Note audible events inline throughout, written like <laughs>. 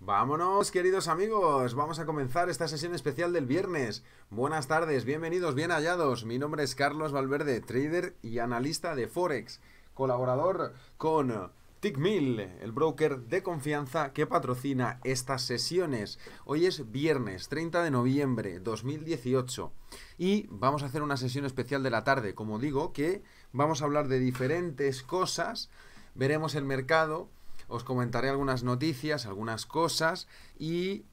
Vámonos, queridos amigos, vamos a comenzar esta sesión especial del viernes. Buenas tardes, bienvenidos, bien hallados. Mi nombre es Carlos Valverde, trader y analista de Forex, colaborador con TickMill, el broker de confianza que patrocina estas sesiones. Hoy es viernes 30 de noviembre 2018 y vamos a hacer una sesión especial de la tarde, como digo, que vamos a hablar de diferentes cosas, veremos el mercado os comentaré algunas noticias, algunas cosas y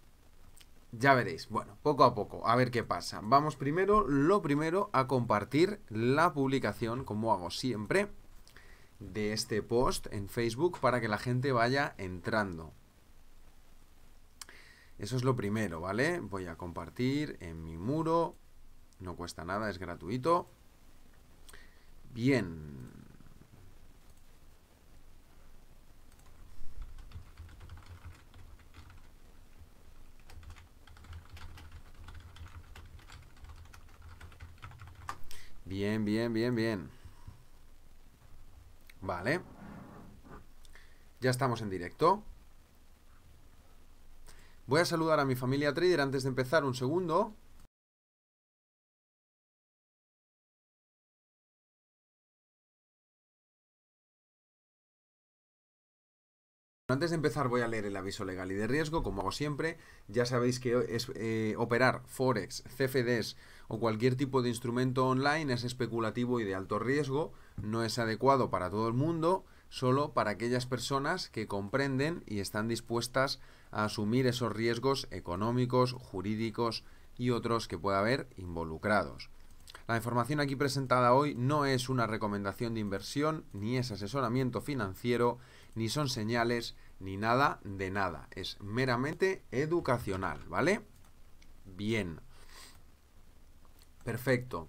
ya veréis. Bueno, poco a poco, a ver qué pasa. Vamos primero, lo primero, a compartir la publicación, como hago siempre, de este post en Facebook para que la gente vaya entrando. Eso es lo primero, ¿vale? Voy a compartir en mi muro. No cuesta nada, es gratuito. Bien. Bien, bien, bien, bien. Vale. Ya estamos en directo. Voy a saludar a mi familia trader antes de empezar un segundo. Antes de empezar voy a leer el aviso legal y de riesgo, como hago siempre. Ya sabéis que es eh, operar Forex, CFDs o cualquier tipo de instrumento online es especulativo y de alto riesgo, no es adecuado para todo el mundo, solo para aquellas personas que comprenden y están dispuestas a asumir esos riesgos económicos, jurídicos y otros que pueda haber involucrados. La información aquí presentada hoy no es una recomendación de inversión, ni es asesoramiento financiero, ni son señales, ni nada de nada. Es meramente educacional, ¿vale? Bien, Perfecto.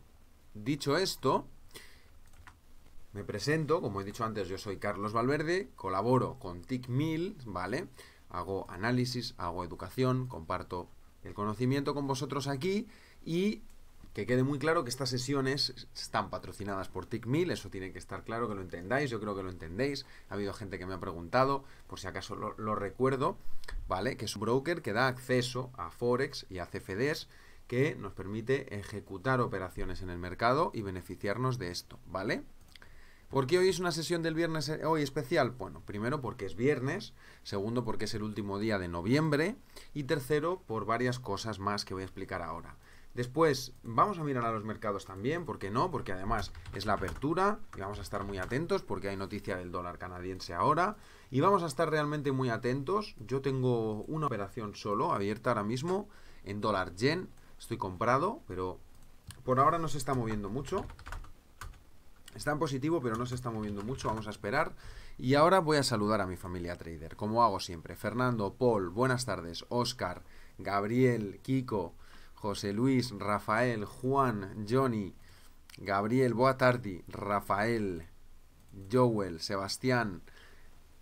Dicho esto, me presento, como he dicho antes, yo soy Carlos Valverde, colaboro con TICMIL, ¿vale? Hago análisis, hago educación, comparto el conocimiento con vosotros aquí y que quede muy claro que estas sesiones están patrocinadas por TICMIL, eso tiene que estar claro, que lo entendáis, yo creo que lo entendéis. Ha habido gente que me ha preguntado, por si acaso lo, lo recuerdo, ¿vale? Que es un broker que da acceso a Forex y a CFDs que nos permite ejecutar operaciones en el mercado y beneficiarnos de esto, ¿vale? ¿Por qué hoy es una sesión del viernes eh, hoy especial? Bueno, primero porque es viernes, segundo porque es el último día de noviembre y tercero por varias cosas más que voy a explicar ahora. Después vamos a mirar a los mercados también, ¿por qué no? Porque además es la apertura y vamos a estar muy atentos porque hay noticia del dólar canadiense ahora y vamos a estar realmente muy atentos. Yo tengo una operación solo abierta ahora mismo en dólar yen Estoy comprado, pero por ahora no se está moviendo mucho. Está en positivo, pero no se está moviendo mucho. Vamos a esperar. Y ahora voy a saludar a mi familia trader, como hago siempre. Fernando, Paul, buenas tardes. Oscar, Gabriel, Kiko, José Luis, Rafael, Juan, Johnny, Gabriel, boa tarde. Rafael, Joel, Sebastián,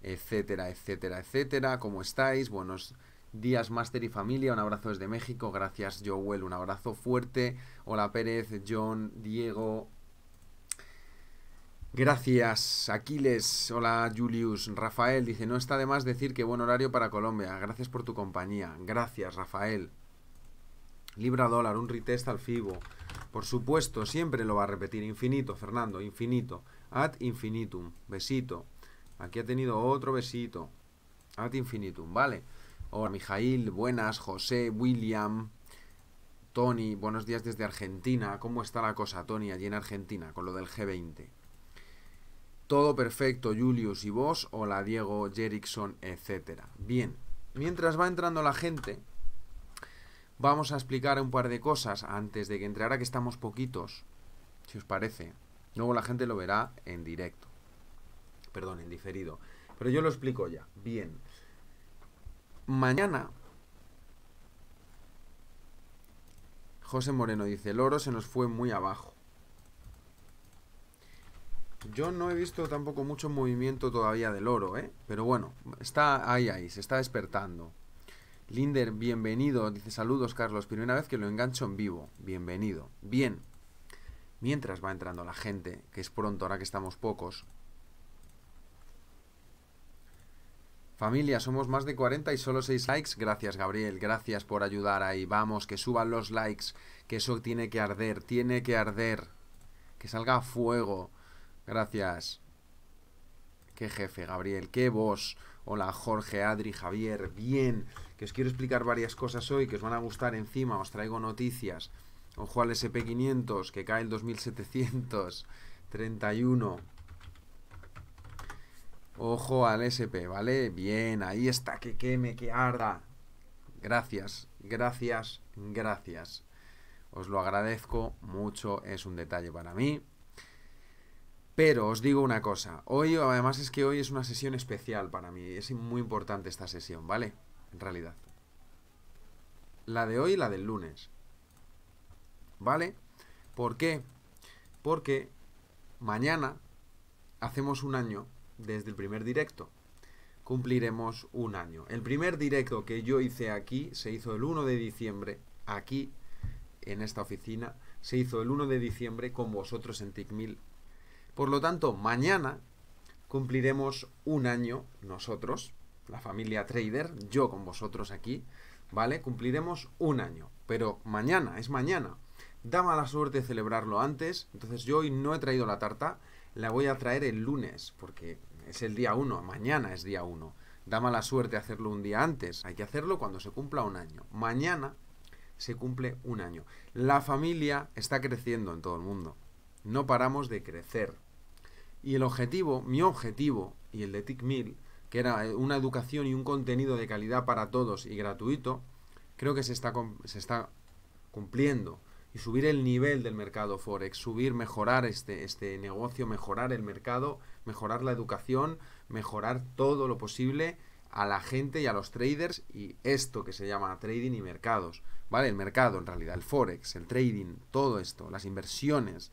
etcétera, etcétera, etcétera. ¿Cómo estáis? Buenos Días Master y familia, un abrazo desde México, gracias Joel, un abrazo fuerte, hola Pérez, John, Diego, Gracias, Aquiles. Hola, Julius. Rafael dice, no está de más decir que buen horario para Colombia. Gracias por tu compañía. Gracias, Rafael. Libra dólar, un retest al FIBO. Por supuesto, siempre lo va a repetir. Infinito, Fernando, infinito. Ad infinitum. Besito. Aquí ha tenido otro besito. Ad infinitum, vale. Hola Mijail, buenas, José, William, Tony, buenos días desde Argentina. ¿Cómo está la cosa, Tony, allí en Argentina, con lo del G20? Todo perfecto, Julius y vos, hola Diego, Jerickson, etc. Bien, mientras va entrando la gente, vamos a explicar un par de cosas antes de que entre, ahora que estamos poquitos, si os parece. Luego la gente lo verá en directo. Perdón, en diferido. Pero yo lo explico ya. Bien mañana. José Moreno dice, el oro se nos fue muy abajo. Yo no he visto tampoco mucho movimiento todavía del oro, ¿eh? Pero bueno, está ahí, ahí, se está despertando. Linder, bienvenido. Dice, saludos, Carlos. Primera vez que lo engancho en vivo. Bienvenido. Bien. Mientras va entrando la gente, que es pronto, ahora que estamos pocos, Familia, somos más de 40 y solo 6 likes. Gracias, Gabriel. Gracias por ayudar ahí. Vamos, que suban los likes. Que eso tiene que arder. Tiene que arder. Que salga fuego. Gracias. Qué jefe, Gabriel. Qué vos, Hola, Jorge, Adri, Javier. Bien. Que os quiero explicar varias cosas hoy que os van a gustar encima. Os traigo noticias. Ojo al SP500, que cae el 2731. Ojo al SP, ¿vale? Bien, ahí está, que queme, que arda. Gracias, gracias, gracias. Os lo agradezco mucho, es un detalle para mí. Pero os digo una cosa, hoy además es que hoy es una sesión especial para mí, es muy importante esta sesión, ¿vale? En realidad. La de hoy y la del lunes. ¿Vale? ¿Por qué? Porque mañana hacemos un año desde el primer directo. Cumpliremos un año. El primer directo que yo hice aquí se hizo el 1 de diciembre, aquí, en esta oficina, se hizo el 1 de diciembre con vosotros en TICMIL. Por lo tanto, mañana cumpliremos un año nosotros, la familia Trader, yo con vosotros aquí, ¿vale? Cumpliremos un año, pero mañana, es mañana. Da mala suerte celebrarlo antes, entonces yo hoy no he traído la tarta, la voy a traer el lunes, porque es el día 1, mañana es día 1. Da mala suerte hacerlo un día antes, hay que hacerlo cuando se cumpla un año. Mañana se cumple un año. La familia está creciendo en todo el mundo. No paramos de crecer. Y el objetivo, mi objetivo y el de TICMIL, que era eh, una educación y un contenido de calidad para todos y gratuito, creo que se está, se está cumpliendo. Y subir el nivel del mercado Forex, subir, mejorar este, este negocio, mejorar el mercado, mejorar la educación, mejorar todo lo posible a la gente y a los traders y esto que se llama trading y mercados, ¿vale? El mercado en realidad, el forex, el trading, todo esto, las inversiones,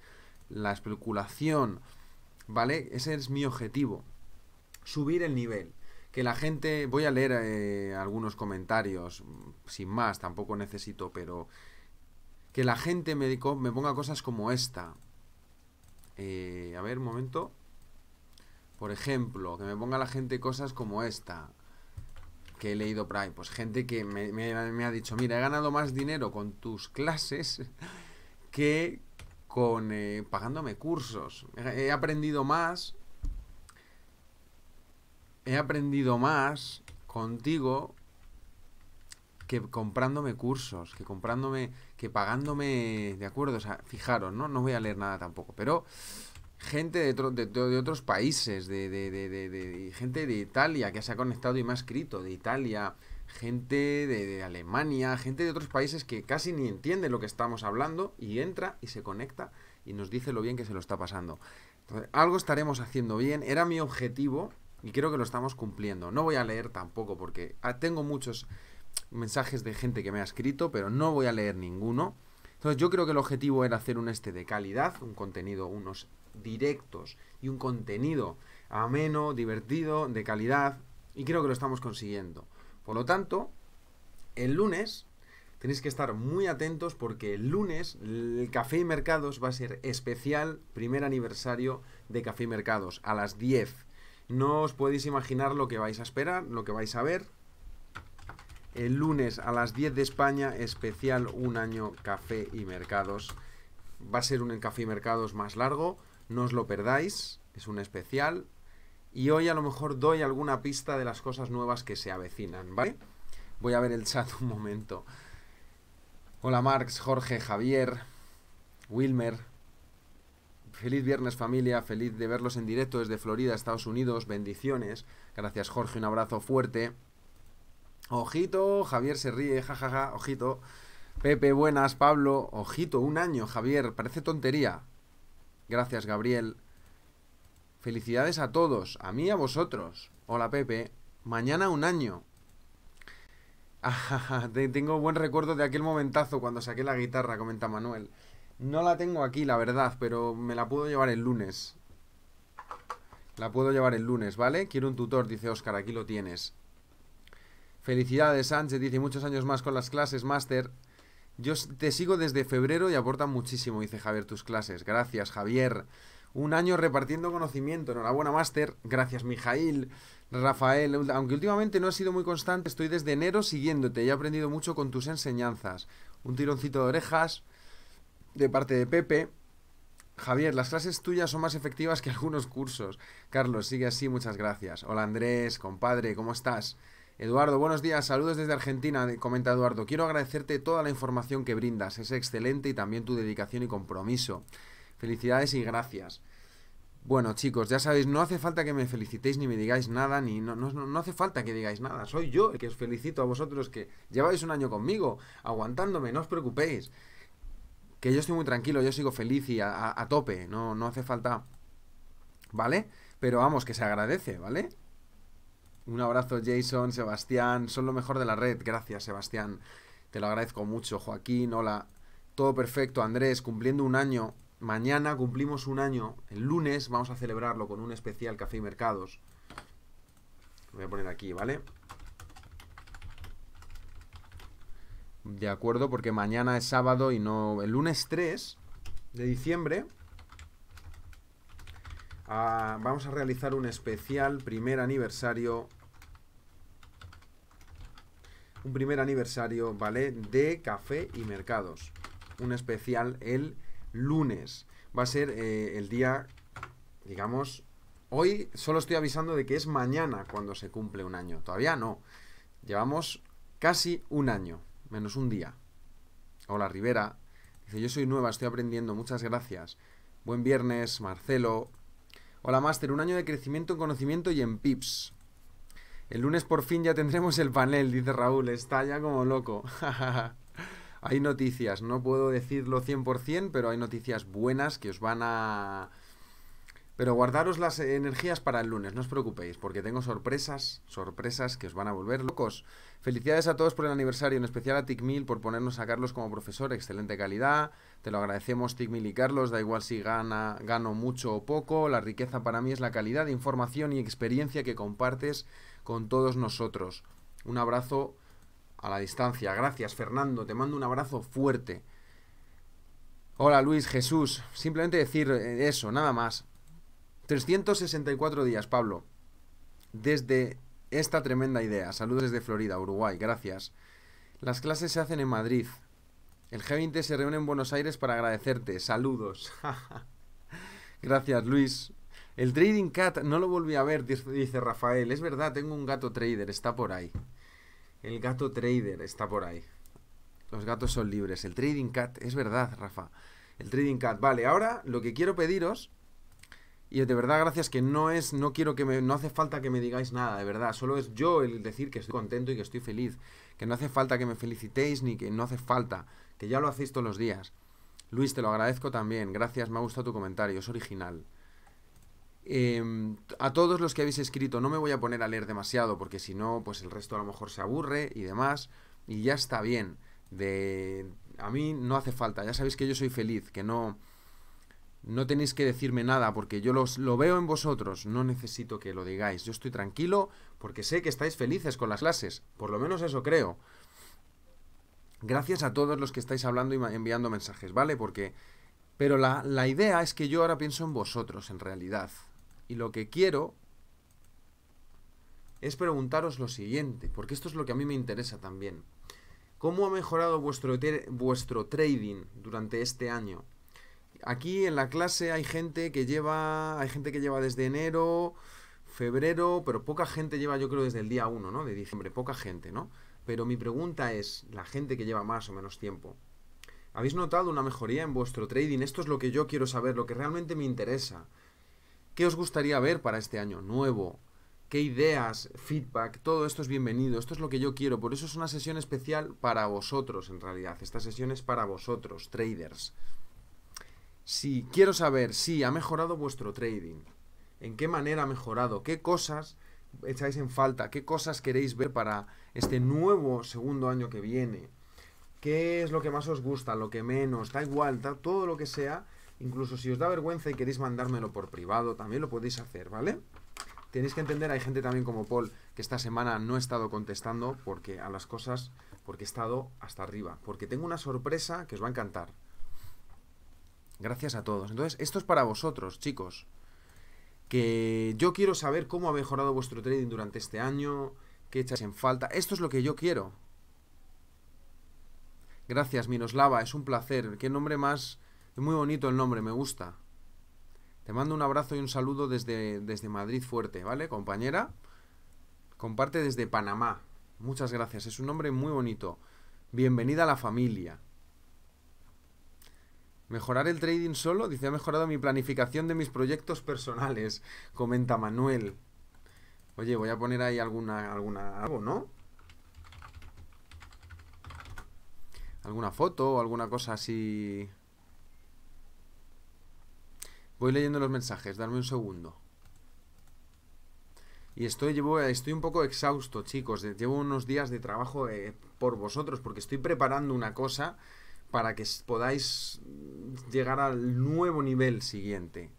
la especulación, ¿vale? Ese es mi objetivo, subir el nivel. Que la gente, voy a leer eh, algunos comentarios, mm, sin más, tampoco necesito, pero que la gente me, me ponga cosas como esta. Eh, a ver, un momento. Por ejemplo, que me ponga la gente cosas como esta que he leído Prime. Pues gente que me, ha dicho, mira, he ganado más dinero con tus clases <laughs> que con eh, pagándome cursos. He, aprendido más. He aprendido más contigo que comprándome cursos, que comprándome, que pagándome, de acuerdo, o sea, fijaros, ¿no? No voy a leer nada tampoco, pero gente de, de, de, otros países, de, de, gente de Italia que se ha conectado y me ha escrito, de Italia, gente de, Alemania, gente de otros países que casi ni entiende lo que estamos hablando y entra y se conecta y nos dice lo bien que se lo está pasando. algo estaremos haciendo bien, era mi objetivo y creo que lo estamos cumpliendo. No voy a leer tampoco porque ah, tengo muchos mensajes de gente que me ha escrito, pero no voy a leer ninguno. Entonces yo creo que el objetivo era hacer un este de calidad, un contenido, unos directos y un contenido ameno, divertido, de calidad, y creo que lo estamos consiguiendo. Por lo tanto, el lunes tenéis que estar muy atentos porque el lunes el Café y Mercados va a ser especial, primer aniversario de Café y Mercados, a las 10. No os podéis imaginar lo que vais a esperar, lo que vais a ver, el lunes a las 10 de España, especial Un año Café y Mercados. Va a ser un Café y Mercados más largo, no os lo perdáis, es un especial. Y hoy a lo mejor doy alguna pista de las cosas nuevas que se avecinan, ¿vale? Voy a ver el chat un momento. Hola Marx, Jorge, Javier, Wilmer. Feliz viernes familia, feliz de verlos en directo desde Florida, Estados Unidos, bendiciones. Gracias Jorge, un abrazo fuerte. Ojito, Javier se ríe, jajaja, ja, ja, ojito. Pepe, buenas, Pablo, ojito, un año, Javier, parece tontería. Gracias, Gabriel. Felicidades a todos, a mí y a vosotros. Hola, Pepe. Mañana un año. <laughs> tengo buen recuerdo de aquel momentazo cuando saqué la guitarra, comenta Manuel. No la tengo aquí, la verdad, pero me la puedo llevar el lunes. La puedo llevar el lunes, ¿vale? Quiero un tutor, dice Oscar, aquí lo tienes. Felicidades, Sánchez, dice muchos años más con las clases, máster. Yo te sigo desde febrero y aporta muchísimo, dice Javier, tus clases. Gracias, Javier. Un año repartiendo conocimiento. Enhorabuena, máster. Gracias, Mijail. Rafael, aunque últimamente no he sido muy constante, estoy desde enero siguiéndote y he aprendido mucho con tus enseñanzas. Un tironcito de orejas de parte de Pepe. Javier, las clases tuyas son más efectivas que <laughs> algunos cursos. Carlos, sigue así, muchas gracias. Hola Andrés, compadre, ¿cómo estás? Eduardo, buenos días, saludos desde Argentina, comenta Eduardo. Quiero agradecerte toda la información que brindas, es excelente y también tu dedicación y compromiso. Felicidades y gracias. Bueno, chicos, ya sabéis, no hace falta que me felicitéis ni me digáis nada, ni no, no, hace falta que digáis nada. Soy yo el que os felicito a vosotros que lleváis un año conmigo, aguantándome, no os preocupéis. Que yo estoy muy tranquilo, yo sigo feliz y a, a tope, no, no hace falta. ¿Vale? Pero vamos, que se agradece, ¿vale? Un abrazo, Jason, Sebastián. Son lo mejor de la red. Gracias, Sebastián. Te lo agradezco mucho. Joaquín, hola. Todo perfecto, Andrés, cumpliendo un año. Mañana cumplimos un año. El lunes vamos a celebrarlo con un especial Café y Mercados. Lo voy a poner aquí, ¿vale? De acuerdo, porque mañana es sábado y no. El lunes 3 de diciembre. Ah, vamos a realizar un especial primer aniversario un primer aniversario, ¿vale? De Café y Mercados. Un especial el lunes. Va a ser eh, el día, digamos, hoy solo estoy avisando de que es mañana cuando se cumple un año. Todavía no. Llevamos casi un año, menos un día. Hola Rivera. Dice, yo soy nueva, estoy aprendiendo, muchas gracias. Buen viernes, Marcelo. Hola Máster. un año de crecimiento en conocimiento y en pips. El lunes por fin ya tendremos el panel, dice Raúl, está ya como loco. <laughs> hay noticias, no puedo decirlo 100%, pero hay noticias buenas que os van a... Pero guardaros las energías para el lunes, no os preocupéis, porque tengo sorpresas, sorpresas que os van a volver locos. Felicidades a todos por el aniversario, en especial a Ticmil por ponernos a Carlos como profesor, excelente calidad. Te lo agradecemos Ticmil y Carlos, da igual si gana, gano mucho o poco, la riqueza para mí es la calidad de información y experiencia que compartes con todos nosotros. Un abrazo a la distancia. Gracias, Fernando. Te mando un abrazo fuerte. Hola, Luis, Jesús. Simplemente decir eh, eso, nada más. 364 días, Pablo. Desde esta tremenda idea. Saludos desde Florida, Uruguay. Gracias. Las clases se hacen en Madrid. El G20 se reúne en Buenos Aires para agradecerte. Saludos. <laughs> Gracias, Luis. El Trading Cat, no lo volví a ver, dice Rafael. Es verdad, tengo un gato trader, está por ahí. El gato trader está por ahí. Los gatos son libres. El Trading Cat, es verdad, Rafa. El Trading Cat. Vale, ahora lo que quiero pediros y de verdad, gracias que no es, no quiero que me, no hace falta que me digáis nada, de verdad. Solo es yo el decir que estoy contento y que estoy feliz. Que no hace falta que me felicitéis ni que no hace falta. Que ya lo hacéis todos los días. Luis, te lo agradezco también. Gracias, me ha gustado tu comentario, es original. Em, a todos los que habéis escrito, no me voy a poner a leer demasiado, porque si no, pues el resto a lo mejor se aburre y demás, y ya está bien. De... A mí no hace falta, ya sabéis que yo soy feliz, que no... No tenéis que decirme nada porque yo lo veo en vosotros, no necesito que lo digáis. Yo estoy tranquilo porque sé que estáis felices con las clases, por lo menos eso creo. Gracias a todos los que estáis hablando y enviando mensajes, ¿vale? Porque... Pero la, la idea es que yo ahora pienso en vosotros, en realidad. Y lo que quiero es preguntaros lo siguiente, porque esto es lo que a mí me interesa también. ¿Cómo ha mejorado vuestro, vuestro trading durante este año? Aquí en la clase hay gente que lleva. Hay gente que lleva desde enero, febrero, pero poca gente lleva, yo creo, desde el día 1, ¿no? De diciembre, poca gente, ¿no? Pero mi pregunta es, la gente que lleva más o menos tiempo, ¿habéis notado una mejoría en vuestro trading? Esto es lo que yo quiero saber, lo que realmente me interesa. ¿Qué os gustaría ver para este año nuevo? ¿Qué ideas, feedback? Todo esto es bienvenido, esto es lo que yo quiero. Por eso es una sesión especial para vosotros, en realidad. Esta sesión es para vosotros, traders. Si quiero saber si ha mejorado vuestro trading, en qué manera ha mejorado, qué cosas echáis en falta, qué cosas queréis ver para este nuevo segundo año que viene, qué es lo que más os gusta, lo que menos, da igual, todo lo que sea, Incluso si os da vergüenza y queréis mandármelo por privado, también lo podéis hacer, ¿vale? Tenéis que entender, hay gente también como Paul que esta semana no he estado contestando porque a las cosas, porque he estado hasta arriba, porque tengo una sorpresa que os va a encantar. Gracias a todos. Entonces, esto es para vosotros, chicos. Que yo quiero saber cómo ha mejorado vuestro trading durante este año, qué echáis en falta. Esto es lo que yo quiero. Gracias, Minoslava, es un placer. Qué nombre más es muy bonito el nombre, me gusta. Te mando un abrazo y un saludo desde, desde Madrid fuerte, ¿vale, compañera? Comparte desde Panamá. Muchas gracias, es un nombre muy bonito. Bienvenida a la familia. Mejorar el trading solo, dice, ha mejorado mi planificación de mis proyectos personales, comenta Manuel. Oye, voy a poner ahí alguna, alguna, algo, ¿no? Alguna foto o alguna cosa así Voy leyendo los mensajes, darme un segundo. Y estoy, llevo, estoy un poco exhausto, chicos. Llevo unos días de trabajo eh, por vosotros, porque estoy preparando una cosa para que podáis llegar al nuevo nivel siguiente.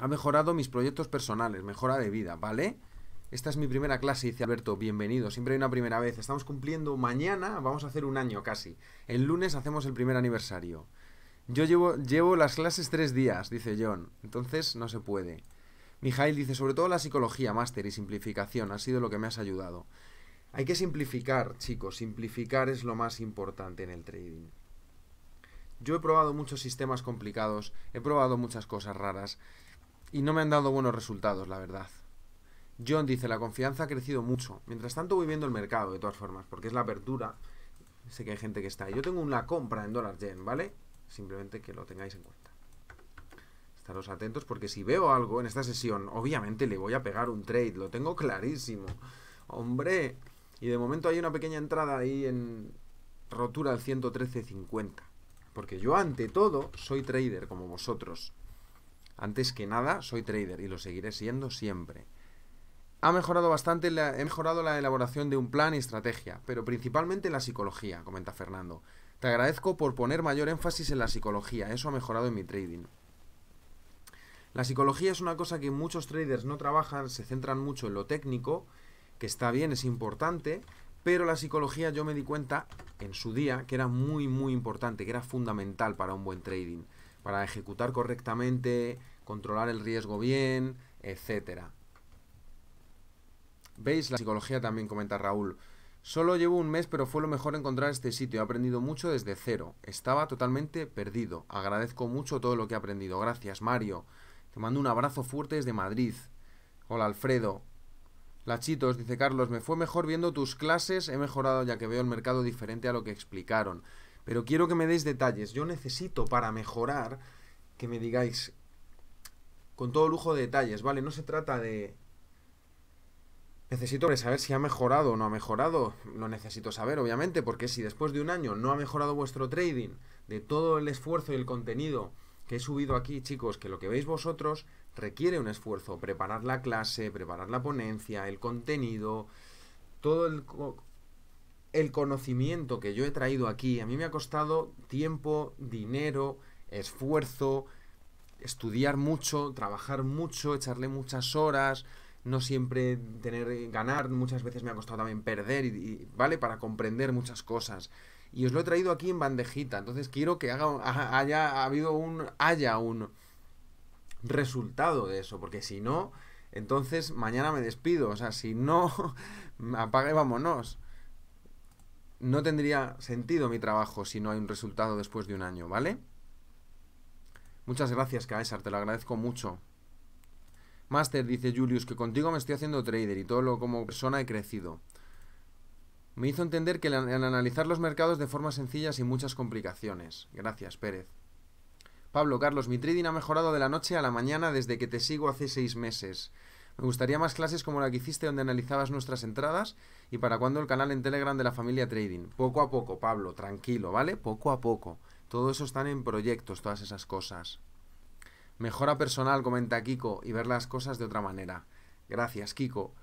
Ha mejorado mis proyectos personales, mejora de vida, ¿vale? Esta es mi primera clase, dice Alberto. Bienvenido, siempre hay una primera vez. Estamos cumpliendo mañana, vamos a hacer un año casi. El lunes hacemos el primer aniversario. Yo llevo, llevo las clases tres días, dice John. Entonces no se puede. Mijail dice, sobre todo la psicología, máster y simplificación ha sido lo que me has ayudado. Hay que simplificar, chicos. Simplificar es lo más importante en el trading. Yo he probado muchos sistemas complicados, he probado muchas cosas raras y no me han dado buenos resultados, la verdad. John dice, la confianza ha crecido mucho. Mientras tanto voy viendo el mercado, de todas formas, porque es la apertura. Sé que hay gente que está ahí. Yo tengo una compra en Dollar Gen, ¿vale? Simplemente que lo tengáis en cuenta. Estaros atentos porque si veo algo en esta sesión, obviamente le voy a pegar un trade. Lo tengo clarísimo. ¡Hombre! Y de momento hay una pequeña entrada ahí en rotura al 113.50. Porque yo ante todo soy trader como vosotros. Antes que nada soy trader y lo seguiré siendo siempre. Ha mejorado bastante, la, he mejorado la elaboración de un plan y estrategia, pero principalmente la psicología, comenta Fernando. Te agradezco por poner mayor énfasis en la psicología, eso ha mejorado en mi trading. La psicología es una cosa que muchos traders no trabajan, se centran mucho en lo técnico, que está bien, es importante, pero la psicología yo me di cuenta en su día que era muy, muy importante, que era fundamental para un buen trading, para ejecutar correctamente, controlar el riesgo bien, etcétera. ¿Veis? La psicología también comenta Raúl. Solo llevo un mes, pero fue lo mejor encontrar este sitio. He aprendido mucho desde cero. Estaba totalmente perdido. Agradezco mucho todo lo que he aprendido. Gracias, Mario. Te mando un abrazo fuerte desde Madrid. Hola, Alfredo. Lachitos, dice Carlos, me fue mejor viendo tus clases. He mejorado ya que veo el mercado diferente a lo que explicaron. Pero quiero que me deis detalles. Yo necesito para mejorar que me digáis con todo lujo de detalles, ¿vale? No se trata de Necesito saber si ha mejorado o no ha mejorado. Lo necesito saber, obviamente, porque si después de un año no ha mejorado vuestro trading, de todo el esfuerzo y el contenido que he subido aquí, chicos, que lo que veis vosotros requiere un esfuerzo. Preparar la clase, preparar la ponencia, el contenido, todo el, el conocimiento que yo he traído aquí. A mí me ha costado tiempo, dinero, esfuerzo, estudiar mucho, trabajar mucho, echarle muchas horas no siempre tener eh, ganar, muchas veces me ha costado también perder, y, ¿vale? Para comprender muchas cosas. Y os lo he traído aquí en bandejita, entonces quiero que haga, haya habido un, haya un resultado de eso, porque si no, entonces mañana me despido, o sea, si no, <laughs> apague, vámonos. No tendría sentido mi trabajo si no hay un resultado después de un año, ¿vale? Muchas gracias, Caesar, te lo agradezco mucho. Master, dice Julius, que contigo me estoy haciendo trader y todo lo como persona he crecido. Me hizo entender que al analizar los mercados de forma sencilla sin muchas complicaciones. Gracias, Pérez. Pablo, Carlos, mi trading ha mejorado de la noche a la mañana desde que te sigo hace seis meses. Me gustaría más clases como la que hiciste donde analizabas nuestras entradas y para cuándo el canal en Telegram de la familia Trading. Poco a poco, Pablo, tranquilo, ¿vale? Poco a poco. Todo eso están en proyectos, todas esas cosas. Mejora personal, comenta Kiko, y ver las cosas de otra manera. Gracias, Kiko.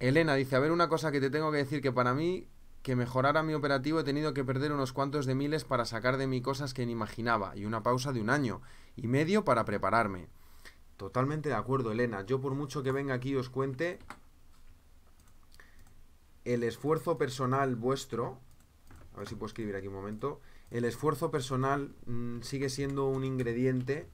Elena dice, a ver una cosa que te tengo que decir, que para mí, que mejorara mi operativo he tenido que perder unos cuantos de miles para sacar de mí cosas que ni imaginaba, y una pausa de un año y medio para prepararme. Totalmente de acuerdo, Elena. Yo por mucho que venga aquí y os cuente, el esfuerzo personal vuestro, a ver si puedo escribir aquí un momento, el esfuerzo personal mm, sigue siendo un ingrediente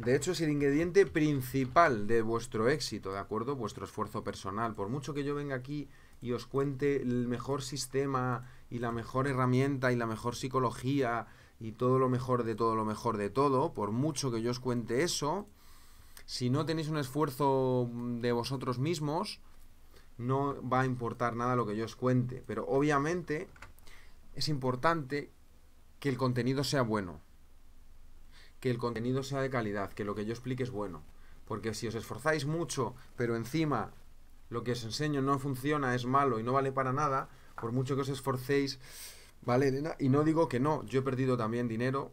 de hecho es el ingrediente principal de vuestro éxito, ¿de acuerdo? Vuestro esfuerzo personal. Por mucho que yo venga aquí y os cuente el mejor sistema y la mejor herramienta y la mejor psicología y todo lo mejor de todo lo mejor de todo, por mucho que yo os cuente eso, si no tenéis un esfuerzo de vosotros mismos, no va a importar nada lo que yo os cuente. Pero obviamente es importante que el contenido sea bueno que el contenido sea de calidad, que lo que yo explique es bueno. Porque si os esforzáis mucho, pero encima lo que os enseño no funciona, es malo y no vale para nada, por mucho que os esforcéis, ¿vale, Y no digo que no, yo he perdido también dinero,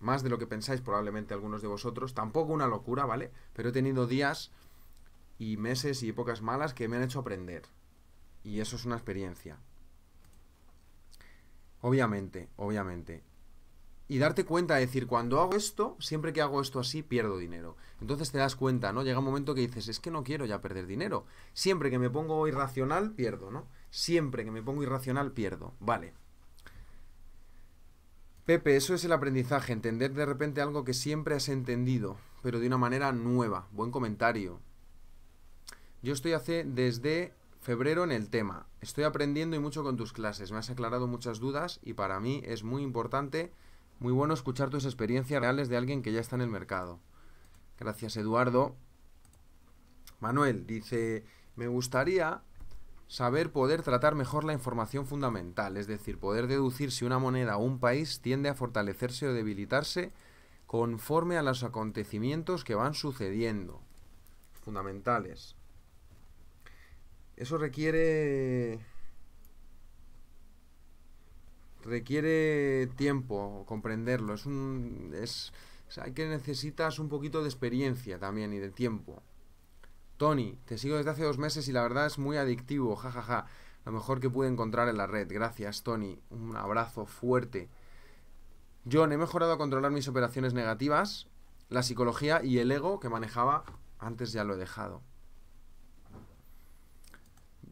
más de lo que pensáis probablemente algunos de vosotros, tampoco una locura, ¿vale? Pero he tenido días y meses y épocas malas que me han hecho aprender. Y eso es una experiencia. Obviamente, obviamente y darte cuenta, decir, cuando hago esto, siempre que hago esto así, pierdo dinero. Entonces te das cuenta, ¿no? Llega un momento que dices, es que no quiero ya perder dinero. Siempre que me pongo irracional, pierdo, ¿no? Siempre que me pongo irracional, pierdo. Vale. Pepe, eso es el aprendizaje, entender de repente algo que siempre has entendido, pero de una manera nueva. Buen comentario. Yo estoy hace desde febrero en el tema. Estoy aprendiendo y mucho con tus clases. Me has aclarado muchas dudas y para mí es muy importante muy bueno escuchar tus experiencias reales de alguien que ya está en el mercado. Gracias, Eduardo. Manuel dice, me gustaría saber poder tratar mejor la información fundamental, es decir, poder deducir si una moneda o un país tiende a fortalecerse o debilitarse conforme a los acontecimientos que van sucediendo. Fundamentales. Eso requiere requiere tiempo comprenderlo. Es un. Es, hay que necesitas un poquito de experiencia también y de tiempo. Tony, te sigo desde hace dos meses y la verdad es muy adictivo, jajaja. Ja, ja. Lo mejor que pude encontrar en la red. Gracias, Tony. Un abrazo fuerte. John, he mejorado a controlar mis operaciones negativas, la psicología y el ego que manejaba. Antes ya lo he dejado.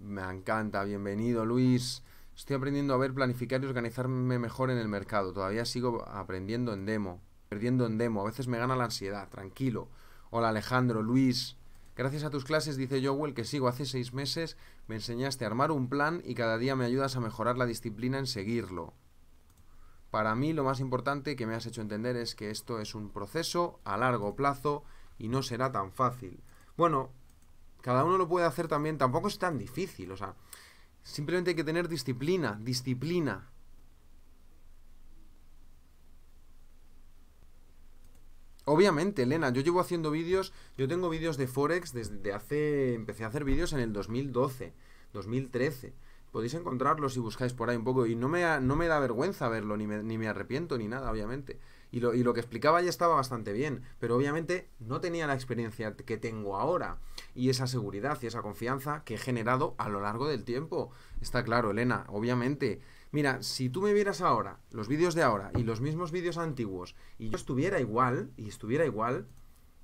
Me encanta, bienvenido Luis. Estoy aprendiendo a ver, planificar y organizarme mejor en el mercado. Todavía sigo aprendiendo en demo, perdiendo en demo. A veces me gana la ansiedad, tranquilo. Hola Alejandro, Luis. Gracias a tus clases, dice Joel, que sigo hace seis meses, me enseñaste a armar un plan y cada día me ayudas a mejorar la disciplina en seguirlo. Para mí lo más importante que me has hecho entender es que esto es un proceso a largo plazo y no será tan fácil. Bueno, cada uno lo puede hacer también, tampoco es tan difícil, o sea, Simplemente hay que tener disciplina, disciplina. Obviamente, Elena, yo llevo haciendo vídeos, yo tengo vídeos de Forex desde hace, empecé a hacer vídeos en el 2012, 2013. Podéis encontrarlos si buscáis por ahí un poco y no me, no me da vergüenza verlo, ni ni me arrepiento, ni nada, obviamente. Y lo, que explicaba ya estaba bastante bien, pero obviamente no tenía la experiencia que tengo ahora y esa seguridad y esa confianza que he generado a lo largo del tiempo. Está claro, Elena, obviamente. Mira, si tú me vieras ahora, los vídeos de ahora y los mismos vídeos antiguos, y yo estuviera igual, y estuviera igual,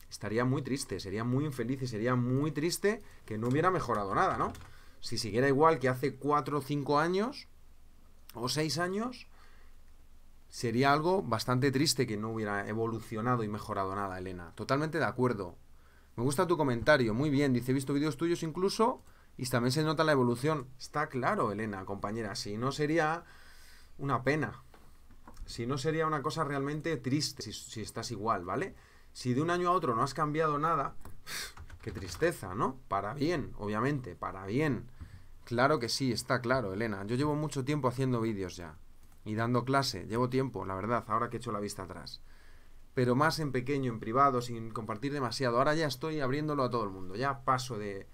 estaría muy triste, sería muy infeliz y sería muy triste que no hubiera mejorado nada, ¿no? Si siguiera igual que hace 4 o 5 años, o 6 años, sería algo bastante triste que no hubiera evolucionado y mejorado nada, Elena. Totalmente de acuerdo. Me gusta tu comentario, muy bien. Dice, he visto vídeos tuyos incluso y también se nota la evolución. Está claro, Elena, compañera, si no sería una pena. Si no sería una cosa realmente triste, si, estás igual, ¿vale? Si de un año a otro no has cambiado nada, qué tristeza, ¿no? Para bien, obviamente, para bien. Claro que sí, está claro, Elena. Yo llevo mucho tiempo haciendo vídeos ya y dando clase. Llevo tiempo, la verdad, ahora que he hecho la vista atrás. Pero más en pequeño, en privado, sin compartir demasiado. Ahora ya estoy abriéndolo a todo el mundo. Ya paso de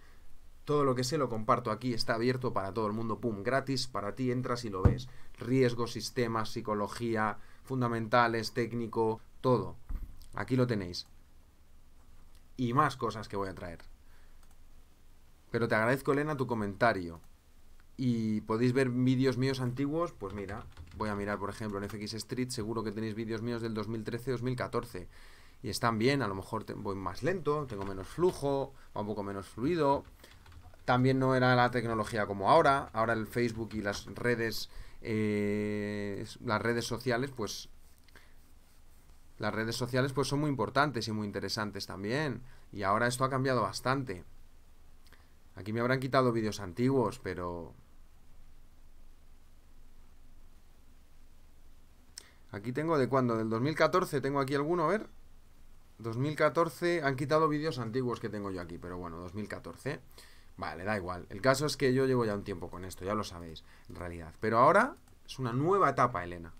todo lo que sé lo comparto aquí, está abierto para todo el mundo, pum, gratis, para ti entras y lo ves. Riesgos, sistemas, psicología, fundamentales, técnico, todo. Aquí lo tenéis. Y más cosas que voy a traer. Pero te agradezco, Elena, tu comentario y podéis ver vídeos míos antiguos, pues mira, voy a mirar por ejemplo en FX Street, seguro que tenéis vídeos míos del 2013-2014 y están bien, a lo mejor voy más lento, tengo menos flujo, va un poco menos fluido. También no era la tecnología como ahora, ahora el Facebook y las redes eh, las redes sociales pues las redes sociales pues son muy importantes y muy interesantes también y ahora esto ha cambiado bastante. Aquí me habrán quitado vídeos antiguos, pero Aquí tengo de cuándo, del 2014, tengo aquí alguno, a ver. 2014, han quitado vídeos antiguos que tengo yo aquí, pero bueno, 2014. Vale, da igual. El caso es que yo llevo ya un tiempo con esto, ya lo sabéis, en realidad. Pero ahora es una nueva etapa, Elena.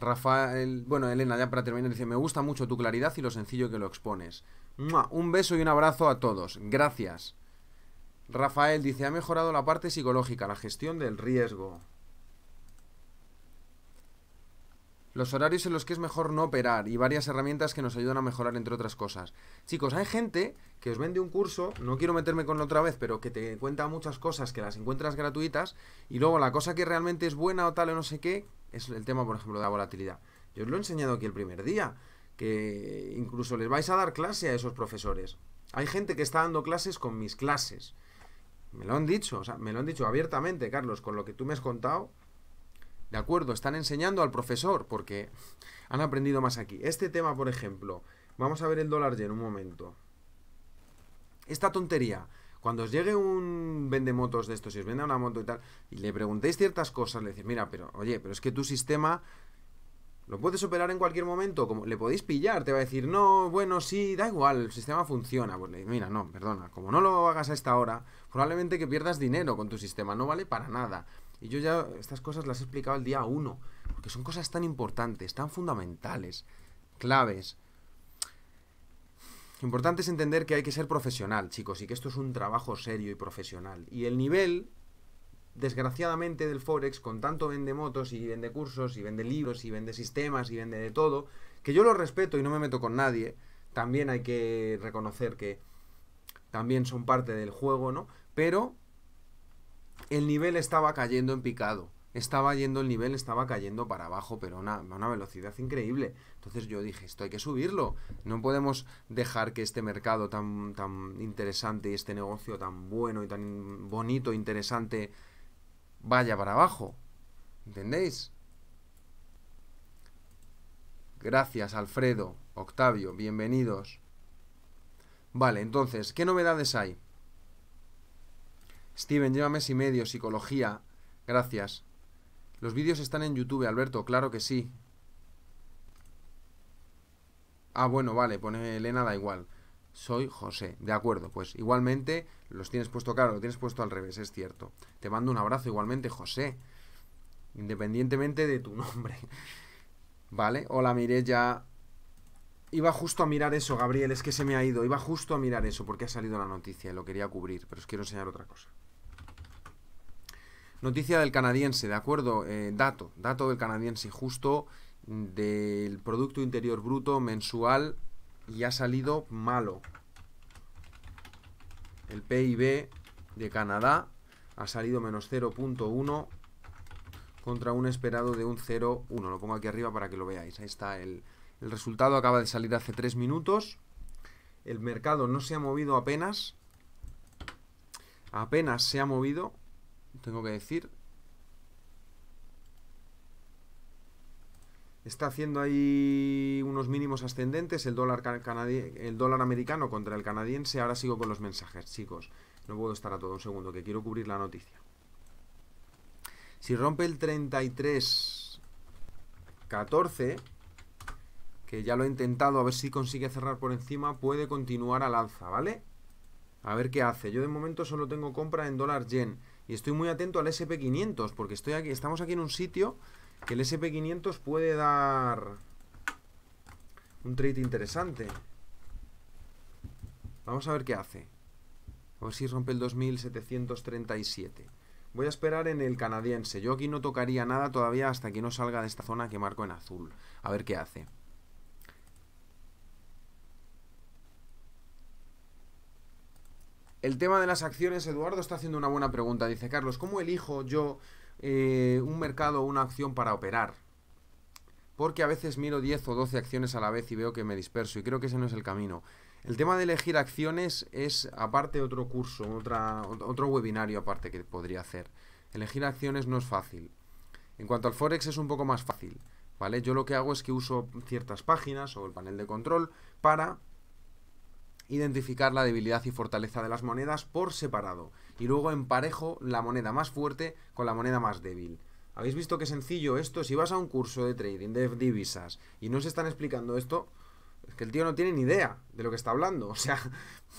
Rafael, bueno, Elena, ya para terminar, dice, me gusta mucho tu claridad y lo sencillo que lo expones. Un beso y un abrazo a todos. Gracias. Rafael dice, ha mejorado la parte psicológica, la gestión del riesgo. los horarios en los que es mejor no operar y varias herramientas que nos ayudan a mejorar, entre otras cosas. Chicos, hay gente que os vende un curso, no quiero meterme con otra vez, pero que te cuenta muchas cosas que las encuentras gratuitas y luego la cosa que realmente es buena o tal o no sé qué es el tema, por ejemplo, de la volatilidad. Yo os lo he enseñado aquí el primer día, que incluso les vais a dar clase a esos profesores. Hay gente que está dando clases con mis clases. Me lo han dicho, o sea, me lo han dicho abiertamente, Carlos, con lo que tú me has contado ¿De acuerdo? Están enseñando al profesor porque han aprendido más aquí. Este tema, por ejemplo, vamos a ver el dólar en un momento. Esta tontería, cuando os llegue un vende motos de estos, si os vende una moto y tal, y le preguntéis ciertas cosas, le decís, mira, pero oye, pero es que tu sistema lo puedes operar en cualquier momento, como le podéis pillar, te va a decir, no, bueno, sí, da igual, el sistema funciona. Pues le mira, no, perdona, como no lo hagas a esta hora, probablemente que pierdas dinero con tu sistema, no vale para nada. Y yo ya estas cosas las he explicado el día 1, porque son cosas tan importantes, tan fundamentales, claves. importante es entender que hay que ser profesional, chicos, y que esto es un trabajo serio y profesional. Y el nivel, desgraciadamente, del Forex, con tanto vende motos y vende cursos y vende libros y vende sistemas y vende de todo, que yo lo respeto y no me meto con nadie, también hay que reconocer que también son parte del juego, ¿no? Pero el nivel estaba cayendo en picado. Estaba yendo el nivel, estaba cayendo para abajo, pero a una, velocidad increíble. Entonces yo dije, esto hay que subirlo. No podemos dejar que este mercado tan, tan interesante y este negocio tan bueno y tan bonito, interesante, vaya para abajo. ¿Entendéis? Gracias, Alfredo, Octavio, bienvenidos. Vale, entonces, ¿qué novedades hay? Steven, llévame mes y medio, psicología. Gracias. Los vídeos están en YouTube, Alberto, claro que sí. Ah, bueno, vale, pone Elena, da igual. Soy José. De acuerdo, pues igualmente los tienes puesto claro, lo tienes puesto al revés, es cierto. Te mando un abrazo igualmente, José. Independientemente de tu <laughs> nombre. Vale, hola Mirella. Iba justo a mirar eso, Gabriel, es que se me ha ido. Iba justo a mirar eso porque ha salido la noticia y lo quería cubrir, pero os quiero enseñar otra cosa. Noticia del canadiense, ¿de acuerdo? Eh, dato, dato del canadiense justo mm, del Producto Interior Bruto mensual y ha salido malo. El PIB de Canadá ha salido menos 0.1 contra un esperado de un 0.1. Lo pongo aquí arriba para que lo veáis. Ahí está el, el resultado, acaba de salir hace 3 minutos. El mercado no se ha movido apenas. Apenas se ha movido tengo que decir. Está haciendo ahí unos mínimos ascendentes el dólar, el dólar americano contra el canadiense. Ahora sigo con los mensajes, chicos. No puedo estar a todo un segundo, que quiero cubrir la noticia. Si rompe el 33, 14, que ya lo he intentado, a ver si consigue cerrar por encima, puede continuar al alza, ¿vale? A ver qué hace. Yo de momento solo tengo compra en dólar yen y estoy muy atento al SP500 porque estamos aquí en un sitio que el SP500 puede dar un trade interesante. Vamos a ver qué hace. A ver si rompe el 2737. Voy a esperar en el canadiense. Yo aquí no tocaría nada todavía hasta que no salga de esta zona que marco en azul. A ver qué hace. El tema de las acciones, Eduardo está haciendo una buena pregunta. Dice, Carlos, ¿cómo elijo yo eh, un mercado o una acción para operar? Porque a veces miro 10 o 12 acciones a la vez y veo que me disperso y creo que ese no es el camino. El tema de elegir acciones es aparte otro curso, otra, otro webinario aparte que podría hacer. Elegir acciones no es fácil. En cuanto al Forex es un poco más fácil, ¿vale? Yo lo que hago es que uso ciertas páginas o el panel de control para identificar la debilidad y fortaleza de las monedas por separado y luego emparejo la moneda más fuerte con la moneda más débil. ¿Habéis visto qué sencillo esto? Si vas a un curso de trading de divisas y no se están explicando esto, es que el tío no tiene ni idea de lo que está hablando. <laughs> O sea,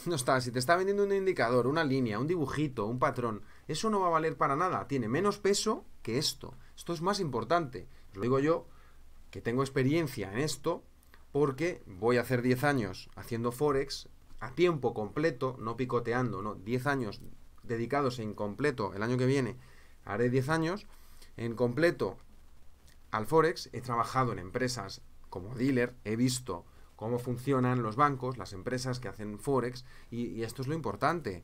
no está. Si te está vendiendo un indicador, una línea, un dibujito, un patrón, eso no va a valer para nada. Tiene menos peso que esto. Esto es más importante. Os lo digo yo, que tengo experiencia en esto, porque voy a hacer 10 años haciendo Forex, a tiempo completo, no picoteando, no, 10 años dedicados en completo, el año que viene haré 10 años, en completo al Forex, he trabajado en empresas como dealer, he visto cómo funcionan los bancos, las empresas que hacen Forex, y, esto es lo importante.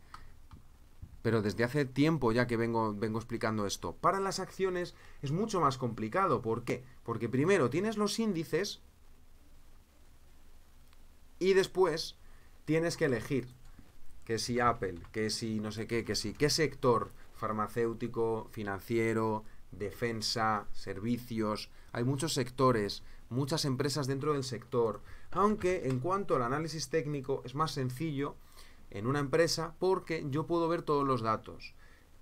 Pero desde hace tiempo ya que vengo, vengo explicando esto. Para las acciones es mucho más complicado. ¿Por qué? Porque primero tienes los índices y después tienes que elegir que si Apple, que si no sé qué, que si qué sector farmacéutico, financiero, defensa, servicios, hay muchos sectores, muchas empresas dentro del sector, aunque en cuanto al análisis técnico es más sencillo en una empresa porque yo puedo ver todos los datos.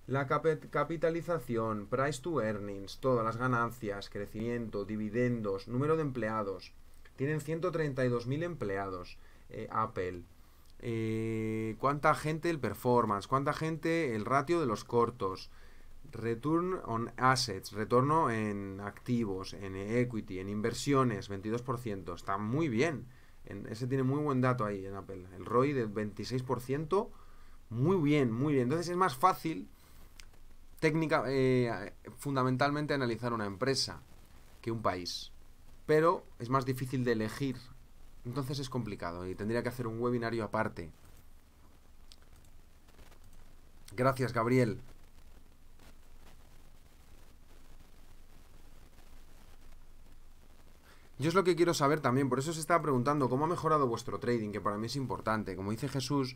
La capitalización, price to earnings, todas las ganancias, crecimiento, dividendos, número de empleados. Tienen 132.000 empleados. Eh, Apple. Eh, cuánta gente el performance, cuánta gente el ratio de los cortos, return on assets, retorno en activos, en equity, en inversiones, 22%, está muy bien. ese tiene muy buen dato ahí en Apple. El ROI del 26%, muy bien, muy bien. Entonces es más fácil técnica eh, fundamentalmente analizar una empresa que un país. Pero es más difícil de elegir entonces es complicado y tendría que hacer un webinario aparte. Gracias, Gabriel. Yo es lo que quiero saber también, por eso se estaba preguntando cómo ha mejorado vuestro trading, que para mí es importante. Como dice Jesús,